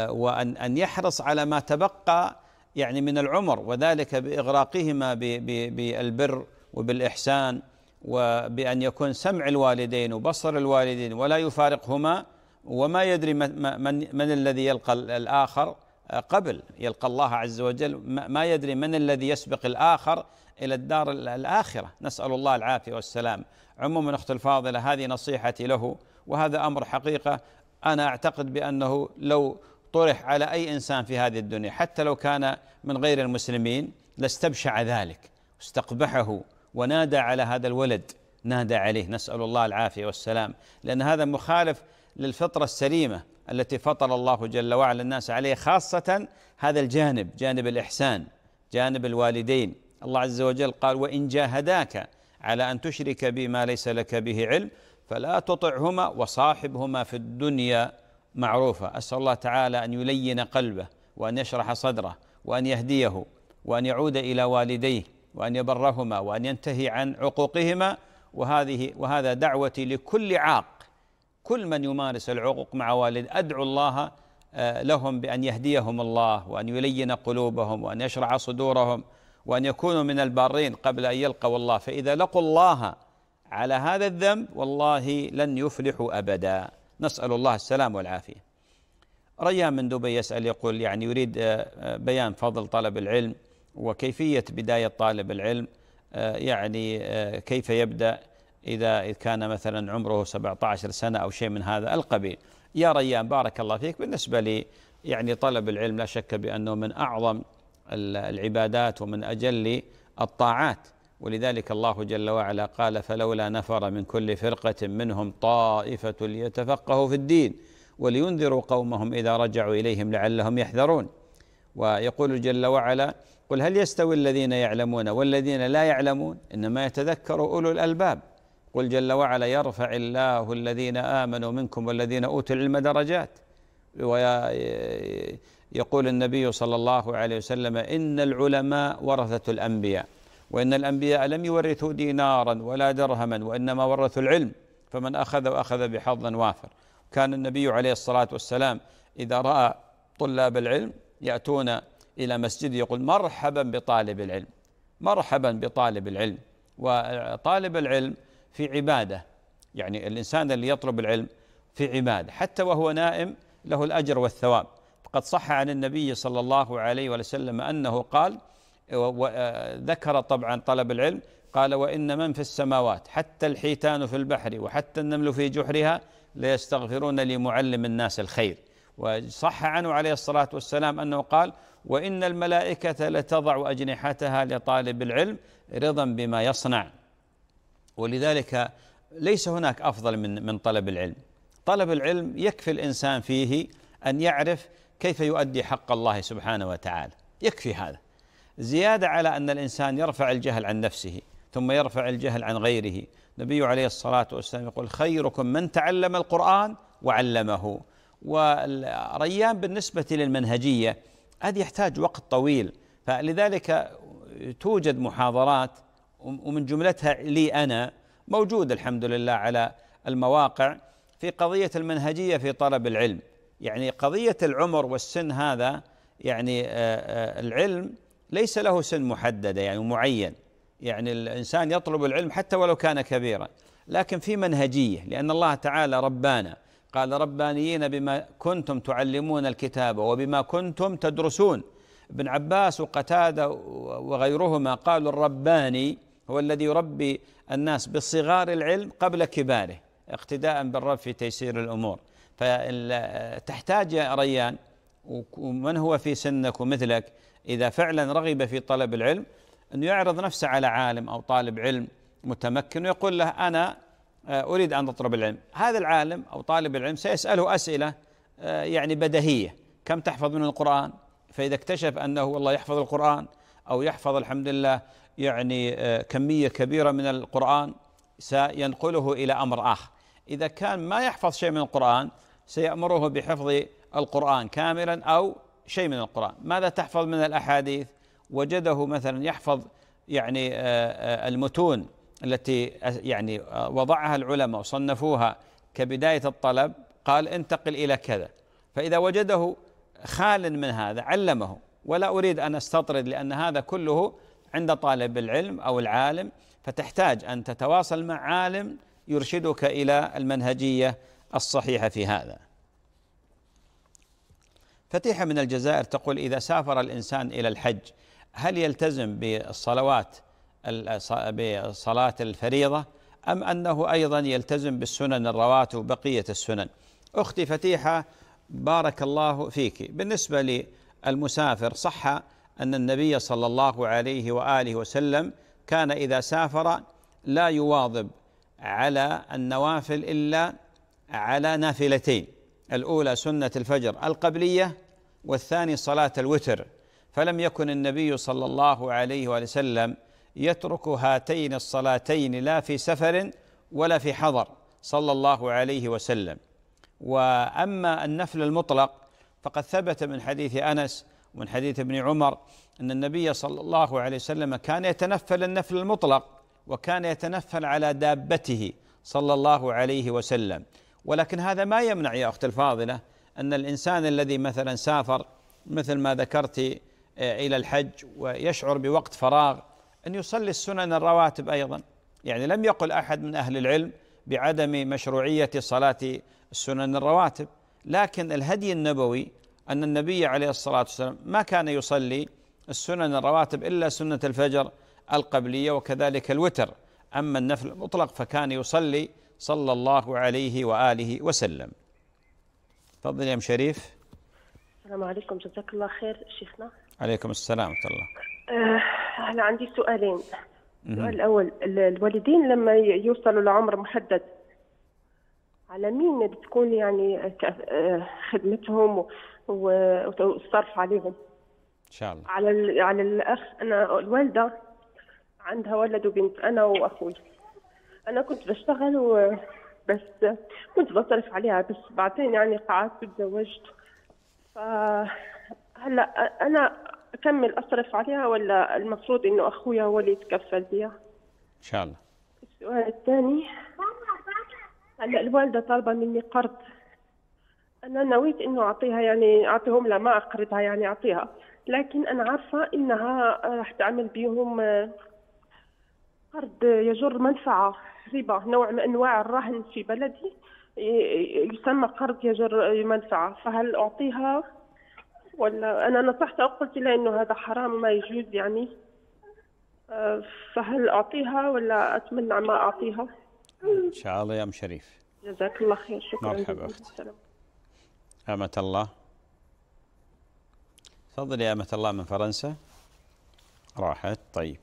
وأن أن يحرص على ما تبقى يعني من العمر وذلك بإغراقهما بالبر وبالإحسان وبأن يكون سمع الوالدين وبصر الوالدين ولا يفارقهما وما يدري من, من الذي يلقى الآخر قبل يلقى الله عز وجل ما يدري من الذي يسبق الآخر إلى الدار الآخرة نسأل الله العافية والسلام عموما أخت الفاضلة هذه نصيحتي له وهذا أمر حقيقة أنا أعتقد بأنه لو طرح على أي إنسان في هذه الدنيا حتى لو كان من غير المسلمين لاستبشع ذلك استقبحه ونادى على هذا الولد نادى عليه نسأل الله العافية والسلام لأن هذا مخالف للفطرة السليمة التي فطر الله جل وعلا الناس عليه خاصة هذا الجانب جانب الإحسان جانب الوالدين الله عز وجل قال وإن جاهداك على أن تشرك بما ليس لك به علم فلا تطعهما وصاحبهما في الدنيا معروفة أسأل الله تعالى أن يلين قلبه وأن يشرح صدره وأن يهديه وأن يعود إلى والديه وأن يبرهما وأن ينتهي عن عقوقهما وهذه وهذا دعوتي لكل عاق كل من يمارس العقوق مع والد أدعو الله آه، لهم بأن يهديهم الله وأن يلين قلوبهم وأن يشرع صدورهم وأن يكونوا من البارين قبل أن يلقوا الله فإذا لقوا الله على هذا الذنب والله لن يفلحوا أبدا نسأل الله السلام والعافية ريان من دبي يسأل يقول يعني يريد آه، آه، بيان فضل طلب العلم وكيفية بداية طالب العلم يعني كيف يبدأ إذا كان مثلا عمره 17 سنة أو شيء من هذا القبيل يا ريان بارك الله فيك بالنسبة لي يعني طلب العلم لا شك بأنه من أعظم العبادات ومن أجل الطاعات ولذلك الله جل وعلا قال فلولا نفر من كل فرقة منهم طائفة ليتفقهوا في الدين ولينذروا قومهم إذا رجعوا إليهم لعلهم يحذرون ويقول جل وعلا قل هل يستوي الذين يعلمون والذين لا يعلمون إنما يتذكر أولو الألباب قل جل وعلا يرفع الله الذين امنوا منكم والذين اوتوا العلم درجات ويقول النبي صلى الله عليه وسلم ان العلماء ورثه الانبياء وان الانبياء لم يورثوا دينارا ولا درهما وانما ورثوا العلم فمن اخذ واخذ بحظ وافر كان النبي عليه الصلاه والسلام اذا راى طلاب العلم ياتون الى مسجد يقول مرحبا بطالب العلم مرحبا بطالب العلم وطالب العلم في عباده يعني الانسان اللي يطلب العلم في عباده حتى وهو نائم له الاجر والثواب فقد صح عن النبي صلى الله عليه وسلم انه قال وذكر طبعا طلب العلم قال وان من في السماوات حتى الحيتان في البحر وحتى النمل في جحرها ليستغفرون لمعلم الناس الخير وصح عنه عليه الصلاه والسلام انه قال وان الملائكه لتضع اجنحتها لطالب العلم رضا بما يصنع ولذلك ليس هناك افضل من من طلب العلم طلب العلم يكفي الانسان فيه ان يعرف كيف يؤدي حق الله سبحانه وتعالى يكفي هذا زياده على ان الانسان يرفع الجهل عن نفسه ثم يرفع الجهل عن غيره النبي عليه الصلاه والسلام يقول خيركم من تعلم القران وعلمه والريان بالنسبه للمنهجيه هذا يحتاج وقت طويل فلذلك توجد محاضرات ومن جملتها لي أنا موجود الحمد لله على المواقع في قضية المنهجية في طلب العلم يعني قضية العمر والسن هذا يعني آه، آه، العلم ليس له سن محددة يعني معين يعني الإنسان يطلب العلم حتى ولو كان كبيرا لكن في منهجية لأن الله تعالى ربانا قال ربانيين بما كنتم تعلمون الكتاب وبما كنتم تدرسون ابن عباس وقتادة وغيرهما قالوا الرباني هو الذي يربي الناس بصغار العلم قبل كباره اقتداء بالرب في تيسير الامور فتحتاج يا ريان ومن هو في سنك ومثلك اذا فعلا رغب في طلب العلم انه يعرض نفسه على عالم او طالب علم متمكن ويقول له انا آه، اريد ان اطلب العلم هذا العالم او طالب العلم سيساله اسئله آه، يعني بديهيه كم تحفظ من القران فاذا اكتشف انه والله يحفظ القران او يحفظ الحمد لله يعني آه، كمية كبيرة من القرآن سينقله إلى أمر آخر إذا كان ما يحفظ شيء من القرآن سيأمره بحفظ القرآن كاملا أو شيء من القرآن ماذا تحفظ من الأحاديث وجده مثلا يحفظ يعني آه، آه، المتون التي يعني وضعها العلماء وصنفوها كبداية الطلب قال انتقل إلى كذا فإذا وجده خال من هذا علمه ولا أريد أن أستطرد لأن هذا كله عند طالب العلم او العالم فتحتاج ان تتواصل مع عالم يرشدك الى المنهجيه الصحيحه في هذا. فتيحه من الجزائر تقول اذا سافر الانسان الى الحج هل يلتزم بالصلوات بصلاه الفريضه ام انه ايضا يلتزم بالسنن الرواتب وبقيه السنن؟ اختي فتيحه بارك الله فيك بالنسبه للمسافر صح أن النبي صلى الله عليه وآله وسلم كان إذا سافر لا يواظب على النوافل إلا على نافلتين الأولى سنة الفجر القبلية والثاني صلاة الوتر فلم يكن النبي صلى الله عليه وآله وسلم يترك هاتين الصلاتين لا في سفر ولا في حضر صلى الله عليه وسلم واما النفل المطلق فقد ثبت من حديث انس ومن حديث ابن عمر أن النبي صلى الله عليه وسلم كان يتنفل النفل المطلق وكان يتنفل على دابته صلى الله عليه وسلم ولكن هذا ما يمنع يا أخت الفاضلة أن الإنسان الذي مثلا سافر مثل ما ذكرت آه، إلى الحج ويشعر بوقت فراغ أن يصلي السنن الرواتب أيضا يعني لم يقل أحد من أهل العلم بعدم مشروعية صلاة السنن الرواتب لكن الهدي النبوي أن النبي عليه الصلاة والسلام ما كان يصلي السنن الرواتب إلا سنة الفجر القبلية وكذلك الوتر أما النفل المطلق فكان يصلي صلى الله عليه وآله وسلم تفضل يا أم شريف السلام عليكم جزاك الله خير شيخنا عليكم السلام ورحمة الله أه أنا عندي سؤالين السؤال الأول الوالدين لما يوصلوا لعمر محدد على مين بتكون يعني آه، خدمتهم والصرف عليهم ان شاء الله على ال... على الاخ انا الوالده عندها ولد وبنت انا واخوي انا كنت بشتغل و... بس كنت بصرف عليها بس بعدين يعني قعدت وتزوجت فهلا انا اكمل اصرف عليها ولا المفروض انه اخويا هو اللي يتكفل بها؟ ان شاء الله السؤال الثاني هلا الوالده طالبه مني قرض انا نويت انه اعطيها يعني اعطيهم لها ما اقرضها يعني اعطيها لكن انا عارفه انها راح تعمل بيهم قرض آه، يجر منفعه ربا نوع من انواع الرهن في بلدي يسمى قرض يجر منفعه فهل اعطيها ولا انا نصحتها قلت لها انه هذا حرام ما يجوز يعني آه، فهل اعطيها ولا اتمنى ما اعطيها ان شاء الله يا ام شريف جزاك الله خير شكرا مرحبا اختي أمة الله تفضلي يا أمة الله من فرنسا راحت طيب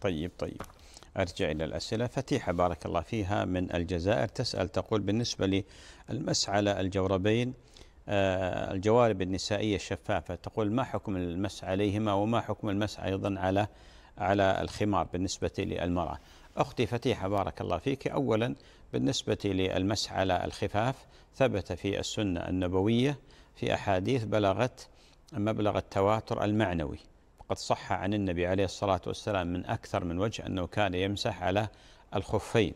طيب طيب أرجع إلى الأسئلة فتيحة بارك الله فيها من الجزائر تسأل تقول بالنسبة للمس على الجوربين آه، الجوارب النسائية الشفافة تقول ما حكم المس عليهما وما حكم المس أيضا على على الخمار بالنسبة للمرأة أختي فتيحة بارك الله فيك أولا بالنسبة للمسح على الخفاف ثبت في السنة النبوية في أحاديث بلغت مبلغ التواتر المعنوي وقد صح عن النبي عليه الصلاة والسلام من أكثر من وجه أنه كان يمسح على الخفين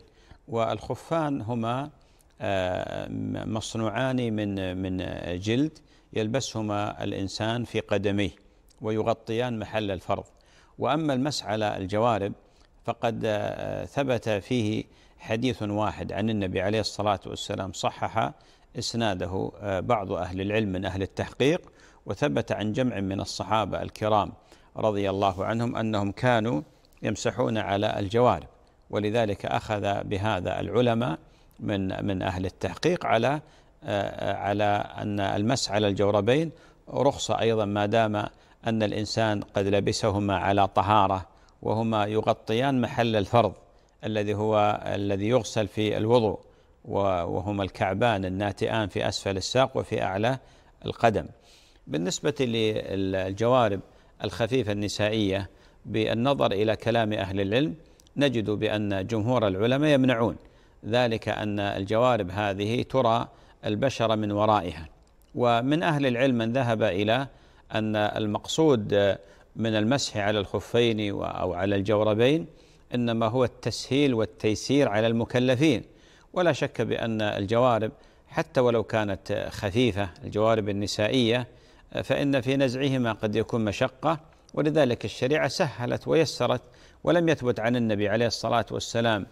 والخفان هما آه، مصنوعان من من جلد يلبسهما الإنسان في قدميه ويغطيان محل الفرض وأما المس على الجوارب فقد آه، ثبت فيه حديث واحد عن النبي عليه الصلاة والسلام صحح إسناده آه، بعض أهل العلم من أهل التحقيق وثبت عن جمع من الصحابة الكرام رضي الله عنهم أنهم كانوا يمسحون على الجوارب ولذلك أخذ بهذا العلماء من من أهل التحقيق على آه، على أن المس على الجوربين رخصة أيضا ما دام أن الإنسان قد لبسهما على طهارة وهما يغطيان محل الفرض الذي هو الذي يغسل في الوضوء وهما الكعبان الناتئان في أسفل الساق وفي أعلى القدم بالنسبة للجوارب الخفيفة النسائية بالنظر إلى كلام أهل العلم نجد بأن جمهور العلماء يمنعون ذلك أن الجوارب هذه ترى البشر من ورائها ومن أهل العلم من ذهب إلى أن المقصود من المسح على الخفين أو على الجوربين إنما هو التسهيل والتيسير على المكلفين ولا شك بأن الجوارب حتى ولو كانت خفيفة الجوارب النسائية فإن في نزعهما قد يكون مشقة ولذلك الشريعة سهلت ويسرت ولم يثبت عن النبي عليه الصلاة والسلام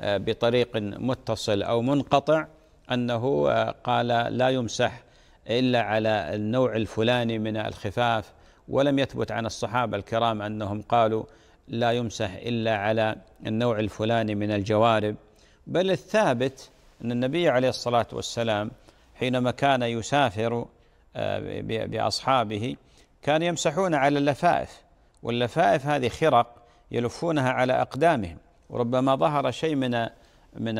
آه، بطريق متصل أو منقطع أنه آه، قال لا يمسح إلا على النوع الفلاني من الخفاف ولم يثبت عن الصحابة الكرام أنهم قالوا لا يمسح إلا على النوع الفلاني من الجوارب بل الثابت أن النبي عليه الصلاة والسلام حينما كان يسافر آه، بأصحابه كان يمسحون على اللفائف واللفائف هذه خرق يلفونها على أقدامهم وربما ظهر شيء من من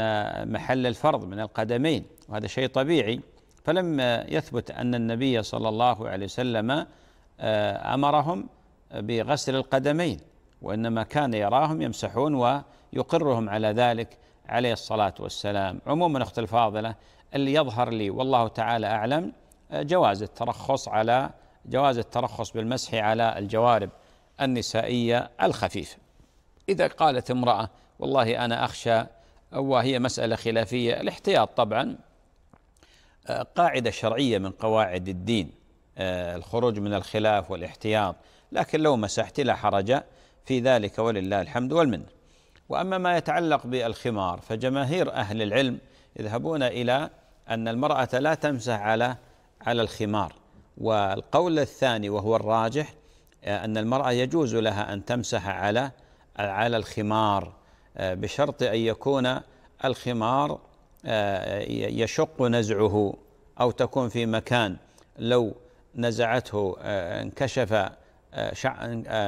محل الفرض من القدمين وهذا شيء طبيعي فلما يثبت أن النبي صلى الله عليه وسلم آه، أمرهم بغسل القدمين وإنما كان يراهم يمسحون ويقرهم على ذلك عليه الصلاة والسلام عموما أخت الفاضلة اللي يظهر لي والله تعالى أعلم آه، جواز الترخص على جواز الترخص بالمسح على الجوارب النسائية الخفيفة إذا قالت امرأة والله أنا أخشى وهي مسألة خلافية الاحتياط طبعا قاعدة شرعية من قواعد الدين آه، الخروج من الخلاف والاحتياط لكن لو مسحت لا حرج في ذلك ولله الحمد والمنه واما ما يتعلق بالخمار فجماهير اهل العلم يذهبون الى ان المراه لا تمسح على على الخمار والقول الثاني وهو الراجح آه، ان المراه يجوز لها ان تمسح على على الخمار آه، بشرط ان يكون الخمار آه، يشق نزعه أو تكون في مكان لو نزعته آه، انكشف آه،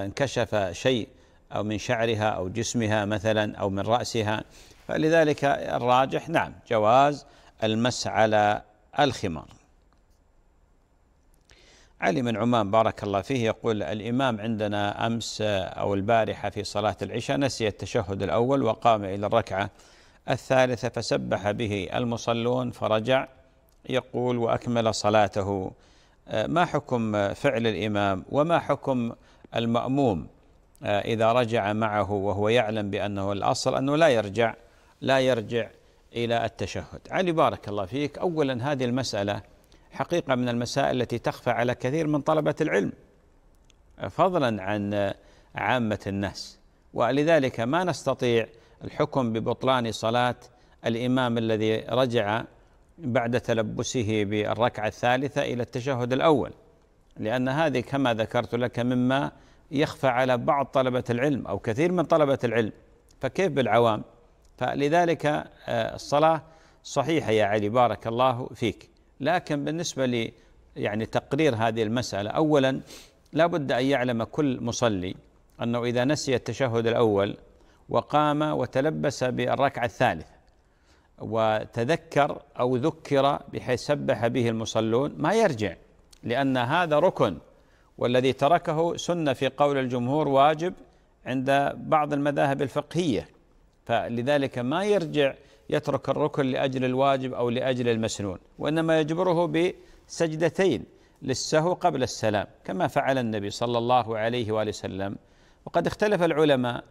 انكشف شيء أو من شعرها أو جسمها مثلا أو من رأسها فلذلك الراجح نعم جواز المس على الخمار علي من عمان بارك الله فيه يقول الإمام عندنا أمس أو البارحة في صلاة العشاء نسي التشهد الأول وقام إلى الركعة الثالثة فسبح به المصلون فرجع يقول وأكمل صلاته آه، ما حكم فعل الإمام وما حكم المأموم آه، إذا رجع معه وهو يعلم بأنه الأصل أنه لا يرجع لا يرجع إلى التشهد علي بارك الله فيك أولا هذه المسألة حقيقة من المسائل التي تخفى على كثير من طلبة العلم فضلا عن عامة الناس ولذلك ما نستطيع الحكم ببطلان صلاة الإمام الذي رجع بعد تلبسه بالركعة الثالثة إلى التشهد الأول لأن هذه كما ذكرت لك مما يخفى على بعض طلبة العلم أو كثير من طلبة العلم فكيف بالعوام فلذلك آه، الصلاة صحيحة يا علي بارك الله فيك لكن بالنسبة لي يعني تقرير هذه المسألة أولا لا بد أن يعلم كل مصلي أنه إذا نسي التشهد الأول وقام وتلبس بالركعة الثالثة وتذكر أو ذكر بحيث سبح به المصلون ما يرجع لأن هذا ركن والذي تركه سنة في قول الجمهور واجب عند بعض المذاهب الفقهية فلذلك ما يرجع يترك الركن لأجل الواجب أو لأجل المسنون وإنما يجبره بسجدتين للسهو قبل السلام كما فعل النبي صلى الله عليه وآله وسلم وقد اختلف العلماء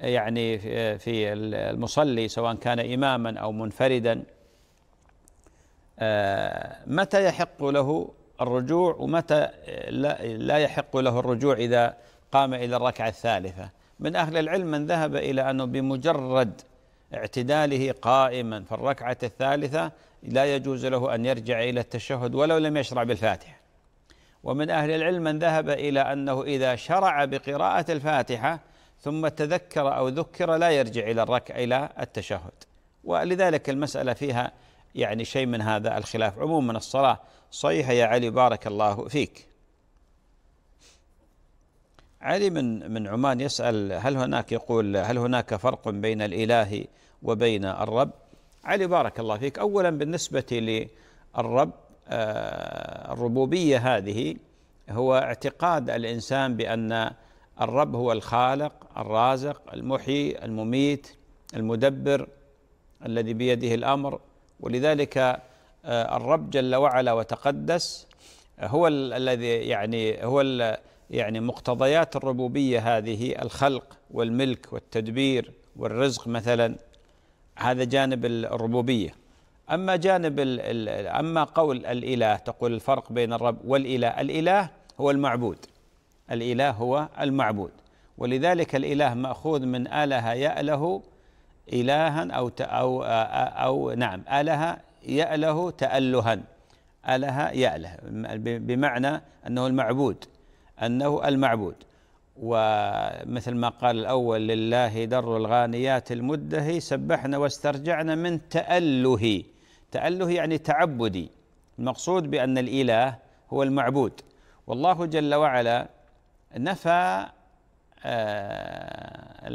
يعني في المصلي سواء كان إماما أو منفردا آه، متى يحق له الرجوع ومتى لا يحق له الرجوع إذا قام إلى الركعة الثالثة من أهل العلم من ذهب إلى أنه بمجرد اعتداله قائما في الركعة الثالثة لا يجوز له أن يرجع إلى التشهد ولو لم يشرع بالفاتحة ومن أهل العلم من ذهب إلى أنه إذا شرع بقراءة الفاتحة ثم تذكر او ذكر لا يرجع الى الركع الى التشهد ولذلك المساله فيها يعني شيء من هذا الخلاف عموما الصلاه صحيحه يا علي بارك الله فيك علي من من عمان يسال هل هناك يقول هل هناك فرق بين الاله وبين الرب علي بارك الله فيك اولا بالنسبه للرب آه، الربوبيه هذه هو اعتقاد الانسان بان الرب هو الخالق الرازق المحيي المميت المدبر الذي بيده الامر ولذلك آه، الرب جل وعلا وتقدس هو الذي يعني هو يعني مقتضيات الربوبيه هذه الخلق والملك والتدبير والرزق مثلا هذا جانب الربوبيه اما جانب اما قول الاله تقول الفرق بين الرب والاله الاله هو المعبود الاله هو المعبود ولذلك الاله ماخوذ من اله ياله الها او او او نعم اله ياله تالها اله ياله بمعنى انه المعبود انه المعبود ومثل ما قال الأول لله در الغانيات المدهي سبحنا واسترجعنا من تأله تأله يعني تعبدي المقصود بأن الإله هو المعبود والله جل وعلا نفى آه،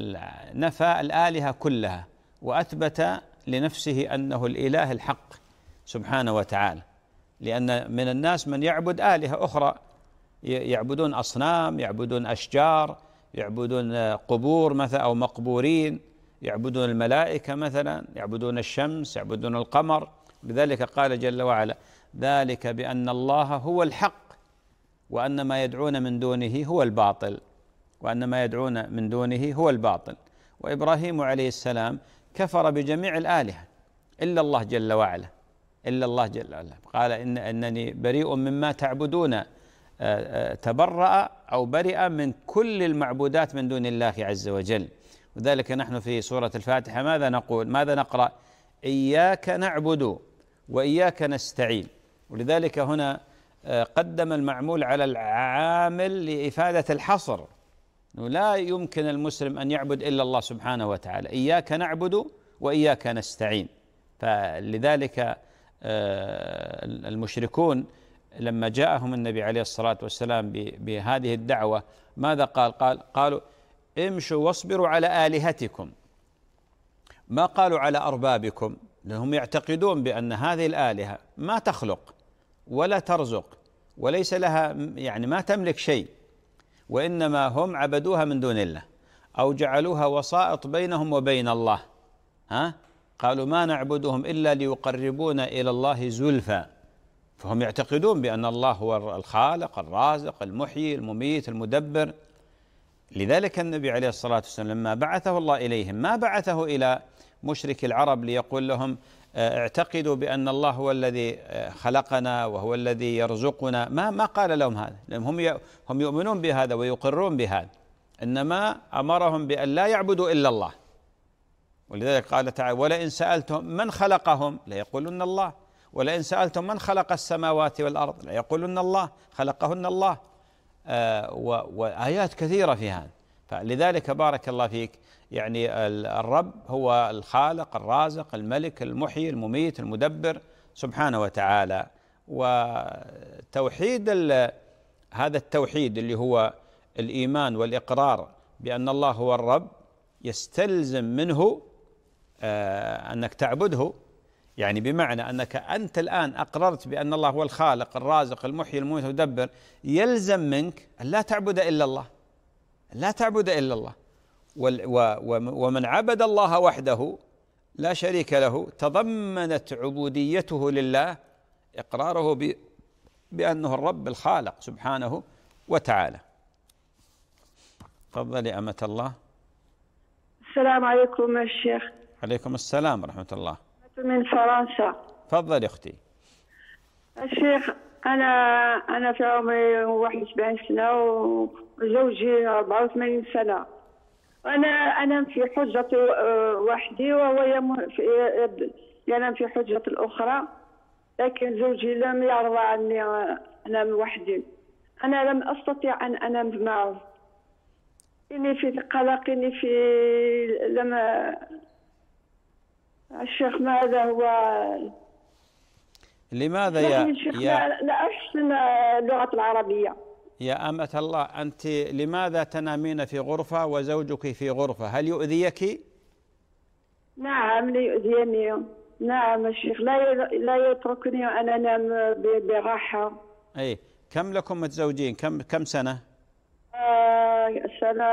نفى الآلهة كلها وأثبت لنفسه أنه الإله الحق سبحانه وتعالى لأن من الناس من يعبد آلهة أخرى يعبدون أصنام يعبدون أشجار يعبدون آه، قبور مثلا أو مقبورين يعبدون الملائكة مثلا يعبدون الشمس يعبدون القمر لذلك قال جل وعلا ذلك بأن الله هو الحق وأن ما يدعون من دونه هو الباطل وأن ما يدعون من دونه هو الباطل وإبراهيم عليه السلام كفر بجميع الآلهة إلا الله جل وعلا إلا الله جل وعلا قال إن أنني بريء مما تعبدون آه، آه، تبرأ أو برئ من كل المعبودات من دون الله عز وجل وذلك نحن في سورة الفاتحة ماذا نقول ماذا نقرأ إياك نعبد وإياك نستعين ولذلك هنا قدم المعمول على العامل لإفادة الحصر لا يمكن المسلم أن يعبد إلا الله سبحانه وتعالى إياك نعبد وإياك نستعين فلذلك آه، المشركون لما جاءهم النبي عليه الصلاة والسلام بهذه الدعوة ماذا قال قال قالوا امشوا واصبروا على آلهتكم ما قالوا على أربابكم لأنهم يعتقدون بأن هذه الآلهة ما تخلق ولا ترزق وليس لها يعني ما تملك شيء وانما هم عبدوها من دون الله او جعلوها وسائط بينهم وبين الله ها قالوا ما نعبدهم الا ليقربونا الى الله زلفى فهم يعتقدون بان الله هو الخالق الرازق المحيي المميت المدبر لذلك النبي عليه الصلاة والسلام لما بعثه الله إليهم ما بعثه إلى مشرك العرب ليقول لهم آه، اعتقدوا بأن الله هو الذي آه، خلقنا وهو الذي يرزقنا ما ما قال لهم هذا هم هم يؤمنون بهذا ويقرون بهذا إنما أمرهم بأن لا يعبدوا إلا الله ولذلك قال تعالى ولئن سألتهم من خلقهم ليقولن الله ولئن سألتم من خلق السماوات والأرض ليقولن الله خلقهن الله آه، وآيات كثيرة في هذا فلذلك بارك الله فيك يعني الرب هو الخالق الرازق الملك المحيي المميت المدبر سبحانه وتعالى وتوحيد هذا التوحيد اللي هو الايمان والاقرار بان الله هو الرب يستلزم منه آه، انك تعبده يعني بمعنى انك انت الان اقررت بان الله هو الخالق الرازق المحيي الموت المدبر يلزم منك ان لا تعبد الا الله لا تعبد الا الله ومن عبد الله وحده لا شريك له تضمنت عبوديته لله اقراره بانه الرب الخالق سبحانه وتعالى تفضلي امه الله السلام عليكم الشيخ عليكم السلام ورحمه الله من فرنسا تفضلي اختي الشيخ انا انا في عمري 71 سنه وزوجي 84 سنه انا انام في حجه آه، وحدي وهو ينام في حجه الاخرى لكن زوجي لم يرضى عني آه، انام وحدي انا لم استطيع ان انام معه اني في قلق اني في لما الشيخ ماذا هو لماذا يا يا لا أحسن اللغة العربية يا أمة الله أنت لماذا تنامين في غرفة وزوجك في غرفة هل يؤذيك؟ نعم يؤذيني نعم الشيخ لا لا يتركني وأنا أنام براحة أي كم لكم متزوجين كم كم سنة؟ آه سنة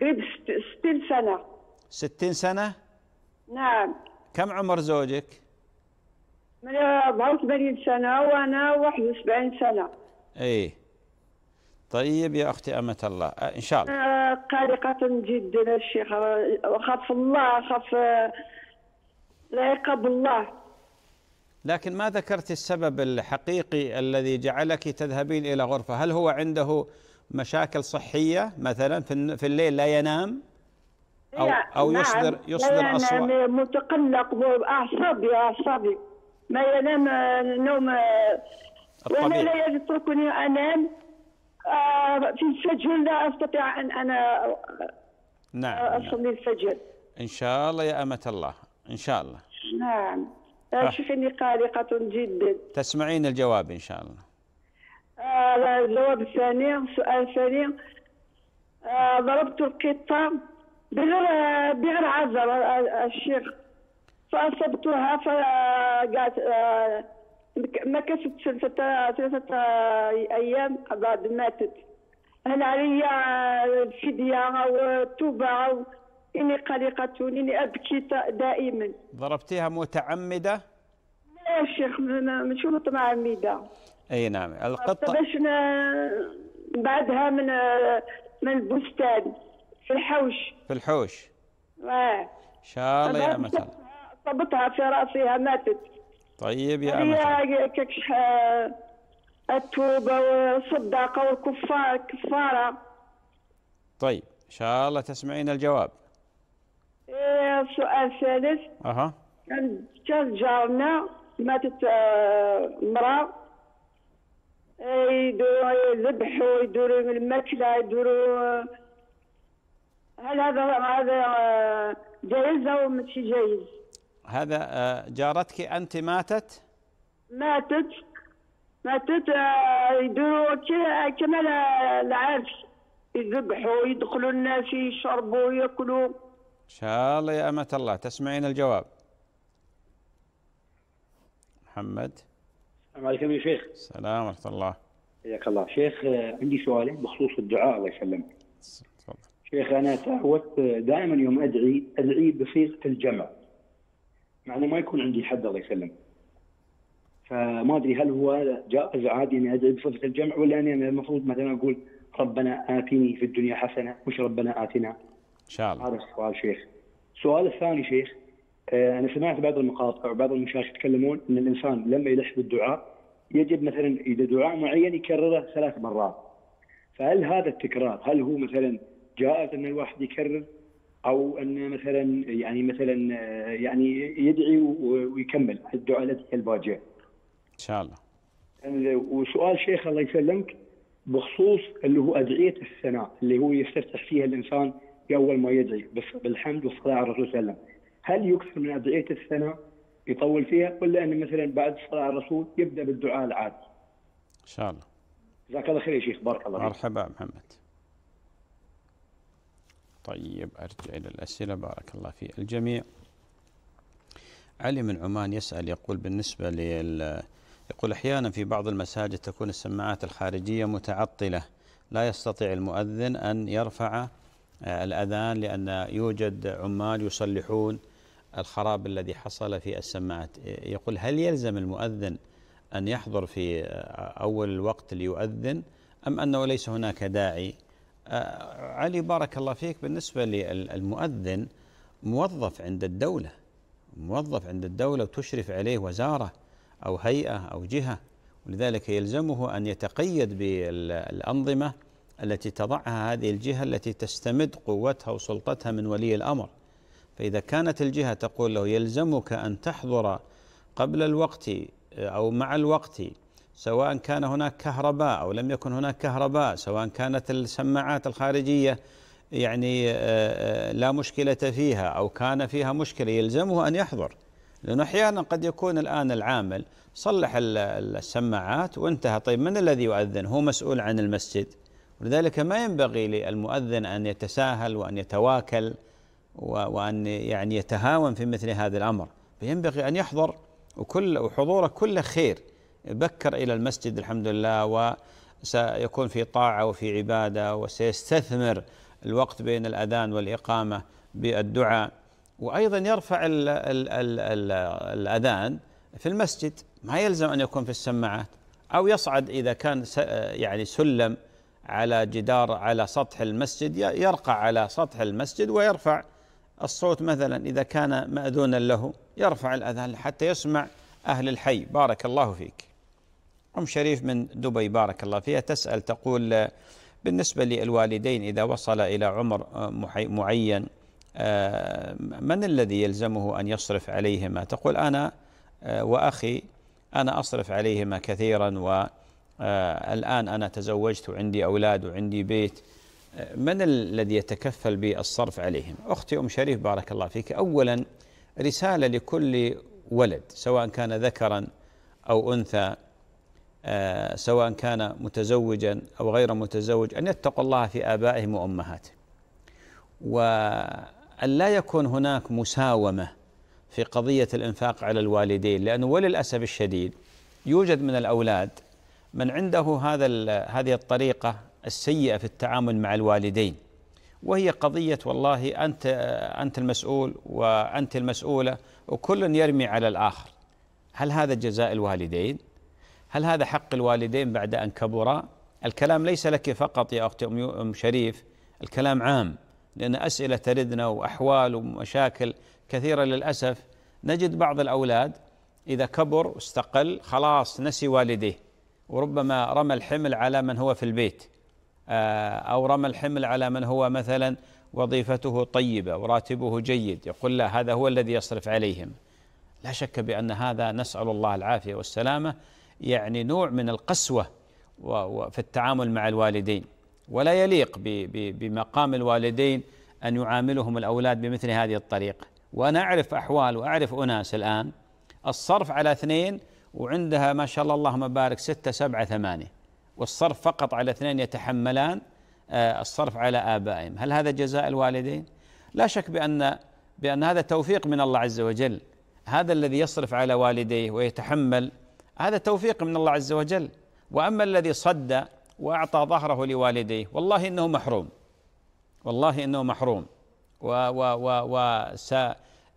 قريب 60 سنة 60 سنة؟ نعم كم عمر زوجك؟ من 84 سنة وأنا 71 سنة أي طيب يا أختي أمة الله آه، إن شاء الله آه، قلقة جدا الشيخ أخاف الله أخاف آه، لا يقب الله لكن ما ذكرت السبب الحقيقي الذي جعلك تذهبين إلى غرفة هل هو عنده مشاكل صحية مثلا في الليل لا ينام؟ او او يصدر نعم. يصدر اصوات متقلق اعصابي اعصابي ما ينام نوم الطبيعي. وانا لا يتركني انام آه، في الفجر لا استطيع ان انا نعم آه، اصلي نعم. الفجر ان شاء الله يا امه الله ان شاء الله نعم اشوف آه. اني قلقه جدا تسمعين الجواب ان شاء الله الجواب الثاني السؤال الثاني ضربت القطه بغير بغير عذر الشيخ فاصبتها فقعدت آه، ما كسبت ثلاثة أيام بعد ماتت هل عليا فدية أو توبة أو إني قلقة إني أبكي دائما ضربتيها متعمدة؟ لا يا شيخ مش متعمدة أي نعم القطة باش آه، بعدها من آه، من البستان في الحوش في الحوش ان إيه. شاء الله يا امل طبتها في راسها ماتت طيب يا امل هي آه، التوبه والصداقه والكفار كفاره طيب ان شاء الله تسمعين الجواب السؤال إيه، الثالث اها كان جارنا ماتت آه، امراه إيه، يدوروا يذبحوا يدوروا الماكله يدوروا هل هذا هذا آه، جائز او مش جائز؟ هذا آه، جارتك انت ماتت؟ ماتت ماتت آه، يديروا كما العرس يذبحوا يدخلوا الناس يشربوا ياكلوا ان شاء الله يا امة الله تسمعين الجواب محمد السلام عليكم يا شيخ السلام ورحمة الله حياك الله شيخ عندي سؤالين بخصوص الدعاء الله يسلمك شيخ انا تعودت دائما يوم ادعي ادعي بصيغه الجمع مع انه ما يكون عندي حد الله يسلمك فما ادري هل هو جائز عادي اني ادعي بصيغه الجمع ولا اني انا المفروض مثلا اقول ربنا اتني في الدنيا حسنه مش ربنا اتنا. ان شاء الله. هذا السؤال شيخ. السؤال الثاني شيخ آه، انا سمعت بعض المقاطع وبعض المشايخ يتكلمون ان الانسان لما يلح بالدعاء يجب مثلا اذا دعاء معين يكرره ثلاث مرات. فهل هذا التكرار هل هو مثلا جائز ان الواحد يكرر او ان مثلا يعني مثلا يعني يدعي ويكمل الدعاء الادعيه الباجيه. ان شاء الله. وسؤال شيخ الله يسلمك بخصوص اللي هو ادعيه الثناء اللي هو يستفتح فيها الانسان في اول ما يدعي بس بالحمد والصلاه على الرسول صلى الله عليه وسلم. هل يكثر من ادعيه الثناء يطول فيها ولا ان مثلا بعد الصلاه على الرسول يبدا بالدعاء العادي؟ ان شاء الله. جزاك الله خير يا شيخ بارك الله فيك. مرحبا محمد. طيب أرجع إلى الأسئلة بارك الله في الجميع علي من عمان يسأل يقول بالنسبة لل يقول أحيانا في بعض المساجد تكون السماعات الخارجية متعطلة لا يستطيع المؤذن أن يرفع آه، الأذان لأن يوجد عمال يصلحون الخراب الذي حصل في السماعات يقول هل يلزم المؤذن أن يحضر في آه، أول الوقت ليؤذن أم أنه ليس هناك داعي آه، علي بارك الله فيك بالنسبة للمؤذن موظف عند الدولة موظف عند الدولة وتشرف عليه وزارة أو هيئة أو جهة ولذلك يلزمه أن يتقيد بالأنظمة التي تضعها هذه الجهة التي تستمد قوتها وسلطتها من ولي الأمر فإذا كانت الجهة تقول له يلزمك أن تحضر قبل الوقت أو مع الوقت سواء كان هناك كهرباء أو لم يكن هناك كهرباء سواء كانت السماعات الخارجية يعني آه، آه، لا مشكلة فيها أو كان فيها مشكلة يلزمه أن يحضر لأنه أحيانا قد يكون الآن العامل صلح السماعات وانتهى طيب من الذي يؤذن هو مسؤول عن المسجد ولذلك ما ينبغي للمؤذن أن يتساهل وأن يتواكل وأن يعني يتهاون في مثل هذا الأمر فينبغي أن يحضر وكل وحضوره كله خير بكر إلى المسجد الحمد لله وسيكون في طاعة وفي عبادة وسيستثمر الوقت بين الأذان والإقامة بالدعاء وأيضا يرفع ال ال الـ الـ الأذان في المسجد ما يلزم أن يكون في السماعات أو يصعد إذا كان يعني سلم على جدار على سطح المسجد يرقع على سطح المسجد ويرفع الصوت مثلا إذا كان مأذونا له يرفع الأذان حتى يسمع أهل الحي بارك الله فيك أم شريف من دبي بارك الله فيها تسأل تقول آه، بالنسبة للوالدين إذا وصل إلى عمر آه، معين آه، من الذي يلزمه أن يصرف عليهما تقول أنا وأخي أنا أصرف عليهما كثيرا والآن أنا تزوجت وعندي أولاد وعندي بيت من الذي يتكفل بالصرف عليهم أختي أم شريف بارك الله فيك أولا رسالة لكل ولد سواء كان ذكرا أو أنثى آه، سواء كان متزوجا أو غير متزوج أن يتقوا الله في آبائهم وأمهاتهم وأن لا يكون هناك مساومة في قضية الإنفاق على الوالدين لأنه وللأسف الشديد يوجد من الأولاد من عنده هذا هذه الطريقة السيئة في التعامل مع الوالدين وهي قضية والله أنت أنت المسؤول وأنت المسؤولة وكل يرمي على الآخر هل هذا جزاء الوالدين؟ هل هذا حق الوالدين بعد أن كبرا الكلام ليس لك فقط يا أختي أم شريف الكلام عام لأن أسئلة تردنا وأحوال ومشاكل كثيرة للأسف نجد بعض الأولاد إذا كبر استقل خلاص نسي والديه وربما رمى الحمل على من هو في البيت آه، أو رمى الحمل على من هو مثلا وظيفته طيبة وراتبه جيد يقول لا هذا هو الذي يصرف عليهم لا شك بأن هذا نسأل الله العافية والسلامة يعني نوع من القسوة في التعامل مع الوالدين ولا يليق بمقام الوالدين أن يعاملهم الأولاد بمثل هذه الطريقة وأنا أعرف أحوال وأعرف أناس الآن الصرف على اثنين وعندها ما شاء الله اللهم بارك ستة سبعة ثمانية والصرف فقط على اثنين يتحملان آه، الصرف على آبائهم هل هذا جزاء الوالدين؟ لا شك بأن بأن هذا توفيق من الله عز وجل هذا الذي يصرف على والديه ويتحمل هذا توفيق من الله عز وجل واما الذي صد واعطى ظهره لوالديه والله انه محروم والله انه محروم و و و و س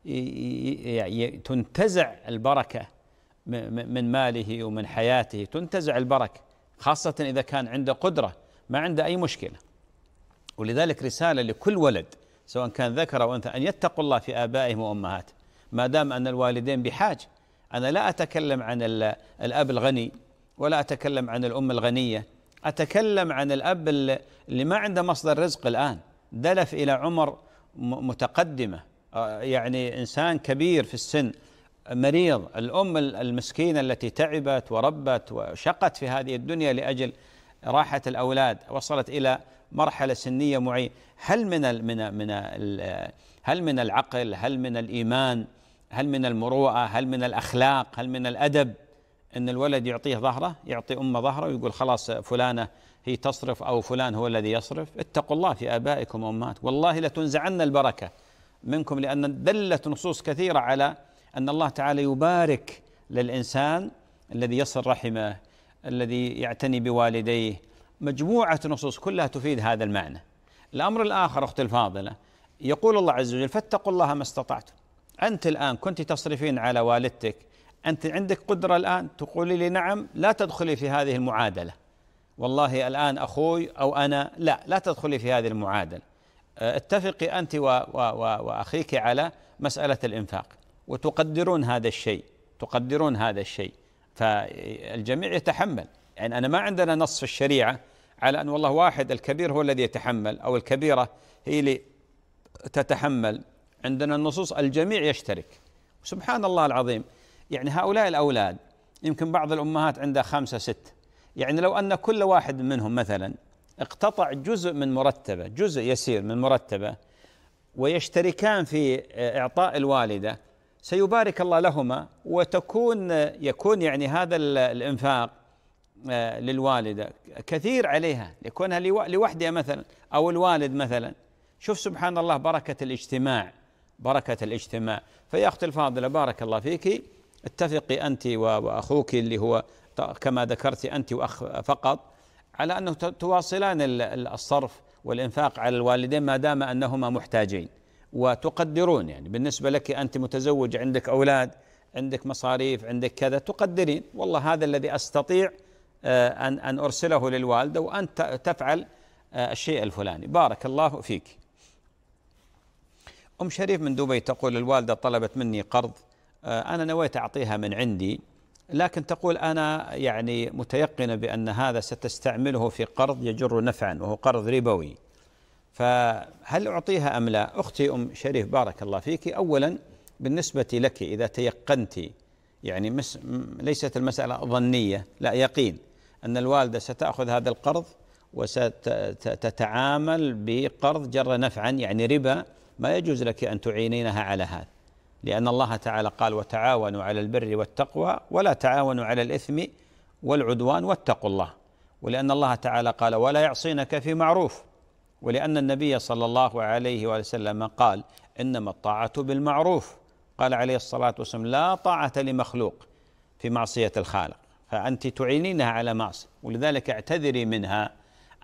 يعني تنتزع البركه من ماله ومن حياته تنتزع البركه خاصه اذا كان عنده قدره ما عنده اي مشكله ولذلك رساله لكل ولد سواء كان ذكر او انثى ان يتقوا الله في ابائهم وامهاتهم ما دام ان الوالدين بحاجه أنا لا أتكلم عن الأب الغني ولا أتكلم عن الأم الغنية أتكلم عن الأب اللي ما عنده مصدر رزق الآن دلف إلى عمر متقدمة آه، يعني إنسان كبير في السن مريض الأم المسكينة التي تعبت وربت وشقت في هذه الدنيا لأجل راحة الأولاد وصلت إلى مرحلة سنية معينة هل من من من هل من العقل هل من الإيمان هل من المروءة هل من الأخلاق هل من الأدب أن الولد يعطيه ظهره يعطي أمه ظهره ويقول خلاص فلانة هي تصرف أو فلان هو الذي يصرف اتقوا الله في آبائكم وأمهات والله لتنزعن البركة منكم لأن دلت نصوص كثيرة على أن الله تعالى يبارك للإنسان الذي يصل رحمه الذي يعتني بوالديه مجموعة نصوص كلها تفيد هذا المعنى الأمر الآخر أختي الفاضلة يقول الله عز وجل فاتقوا الله ما استطعتم أنت الآن كنت تصرفين على والدتك أنت عندك قدرة الآن تقولي لي نعم لا تدخلي في هذه المعادلة والله الآن أخوي أو أنا لا لا تدخلي في هذه المعادلة أه، اتفقي أنت و و و وأخيك على مسألة الإنفاق وتقدرون هذا الشيء تقدرون هذا الشيء فالجميع يتحمل يعني أنا ما عندنا نص في الشريعة على أن والله واحد الكبير هو الذي يتحمل أو الكبيرة هي اللي تتحمل عندنا النصوص الجميع يشترك سبحان الله العظيم يعني هؤلاء الأولاد يمكن بعض الأمهات عندها خمسة ست يعني لو أن كل واحد منهم مثلا اقتطع جزء من مرتبة جزء يسير من مرتبة ويشتركان في إعطاء الوالدة سيبارك الله لهما وتكون يكون يعني هذا الإنفاق آه، للوالدة كثير عليها يكونها لوحدها مثلا أو الوالد مثلا شوف سبحان الله بركة الاجتماع بركة الاجتماع فيا أختي الفاضلة بارك الله فيك اتفقي أنت وأخوك اللي هو كما ذكرت أنت وأخ فقط على أنه تواصلان الصرف والإنفاق على الوالدين ما دام أنهما محتاجين وتقدرون يعني بالنسبة لك أنت متزوج عندك أولاد عندك مصاريف عندك كذا تقدرين والله هذا الذي أستطيع آه، أن أن أرسله للوالدة وأن تفعل آه، الشيء الفلاني بارك الله فيك أم شريف من دبي تقول الوالدة طلبت مني قرض آه، أنا نويت أعطيها من عندي لكن تقول أنا يعني متيقنة بأن هذا ستستعمله في قرض يجر نفعا وهو قرض ربوي فهل أعطيها أم لا أختي أم شريف بارك الله فيك أولا بالنسبة لك إذا تيقنت يعني مس ليست المسألة ظنية لا يقين أن الوالدة ستأخذ هذا القرض وستتعامل بقرض جر نفعا يعني ربا ما يجوز لك أن تعينينها على هذا لأن الله تعالى قال وتعاونوا على البر والتقوى ولا تعاونوا على الإثم والعدوان واتقوا الله ولأن الله تعالى قال ولا يعصينك في معروف ولأن النبي صلى الله عليه وسلم قال إنما الطاعة بالمعروف قال عليه الصلاة والسلام لا طاعة لمخلوق في معصية الخالق فأنت تعينينها على معصية ولذلك اعتذري منها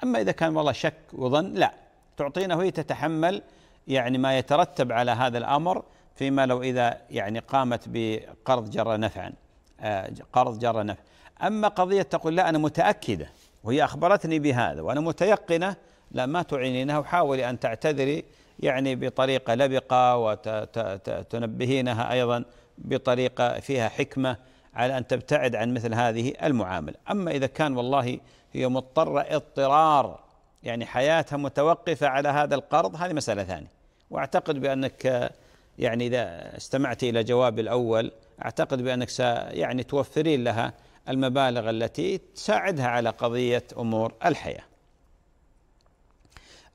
أما إذا كان والله شك وظن لا تعطينه هي تتحمل يعني ما يترتب على هذا الامر فيما لو اذا يعني قامت بقرض جر نفعا آه، قرض جر نفع اما قضيه تقول لا انا متاكده وهي اخبرتني بهذا وانا متيقنه لا ما تعينينها وحاولي ان تعتذري يعني بطريقه لبقه وتنبهينها ايضا بطريقه فيها حكمه على ان تبتعد عن مثل هذه المعامله، اما اذا كان والله هي مضطره اضطرار يعني حياتها متوقفة على هذا القرض هذه مسألة ثانية وأعتقد بأنك آه، يعني إذا استمعت إلى جواب الأول أعتقد بأنك يعني توفرين لها المبالغ التي تساعدها على قضية أمور الحياة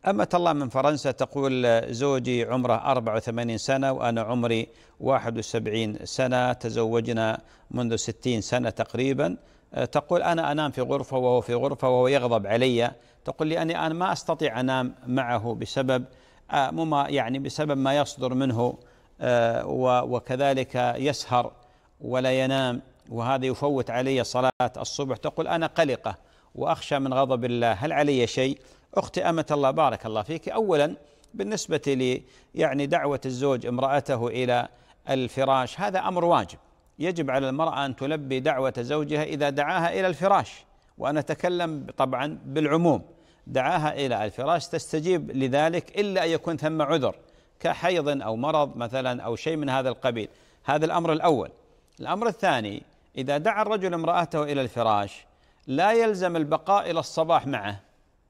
أمة الله من فرنسا تقول آه، زوجي عمره 84 سنة وأنا عمري 71 سنة تزوجنا منذ 60 سنة تقريبا آه، تقول أنا أنام في غرفة وهو في غرفة وهو يغضب علي تقول لي أني أنا ما أستطيع أنام معه بسبب آه، مما يعني بسبب ما يصدر منه آه، وكذلك يسهر ولا ينام وهذا يفوت علي صلاة الصبح تقول أنا قلقة وأخشى من غضب الله هل علي شيء أختي أمة الله بارك الله فيك أولا بالنسبة لي يعني دعوة الزوج امرأته إلى الفراش هذا أمر واجب يجب على المرأة أن تلبي دعوة زوجها إذا دعاها إلى الفراش وأنا أتكلم طبعا بالعموم دعاها إلى الفراش تستجيب لذلك إلا أن يكون ثم عذر كحيض أو مرض مثلا أو شيء من هذا القبيل هذا الأمر الأول الأمر الثاني إذا دعا الرجل امرأته إلى الفراش لا يلزم البقاء إلى الصباح معه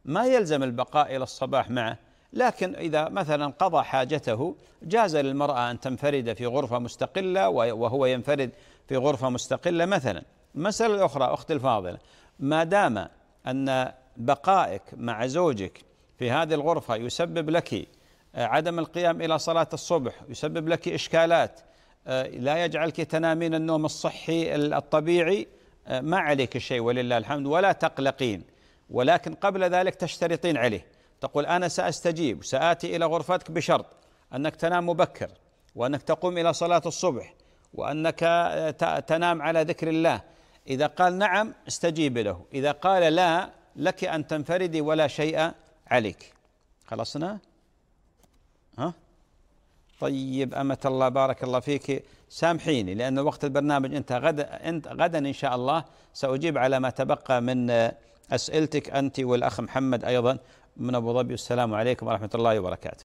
ما يلزم البقاء إلى الصباح معه لكن إذا مثلا قضى حاجته جاز للمرأة أن تنفرد في غرفة مستقلة وهو ينفرد في غرفة مستقلة مثلا المسألة الأخرى أختي الفاضلة ما دام أن بقائك مع زوجك في هذه الغرفة يسبب لك عدم القيام إلى صلاة الصبح يسبب لك إشكالات آه، لا يجعلك تنامين النوم الصحي الطبيعي آه، ما عليك شيء ولله الحمد ولا تقلقين ولكن قبل ذلك تشترطين عليه تقول أنا سأستجيب سآتي إلى غرفتك بشرط أنك تنام مبكر وأنك تقوم إلى صلاة الصبح وأنك آه، تنام على ذكر الله إذا قال نعم استجيب له إذا قال لا لك أن تنفردي ولا شيء عليك خلصنا ها طيب أمة الله بارك الله فيك سامحيني لأن وقت البرنامج انتهى غدا انت غدا إن شاء الله سأجيب على ما تبقى من أسئلتك أنت والأخ محمد أيضا من أبو ظبي والسلام عليكم ورحمة الله وبركاته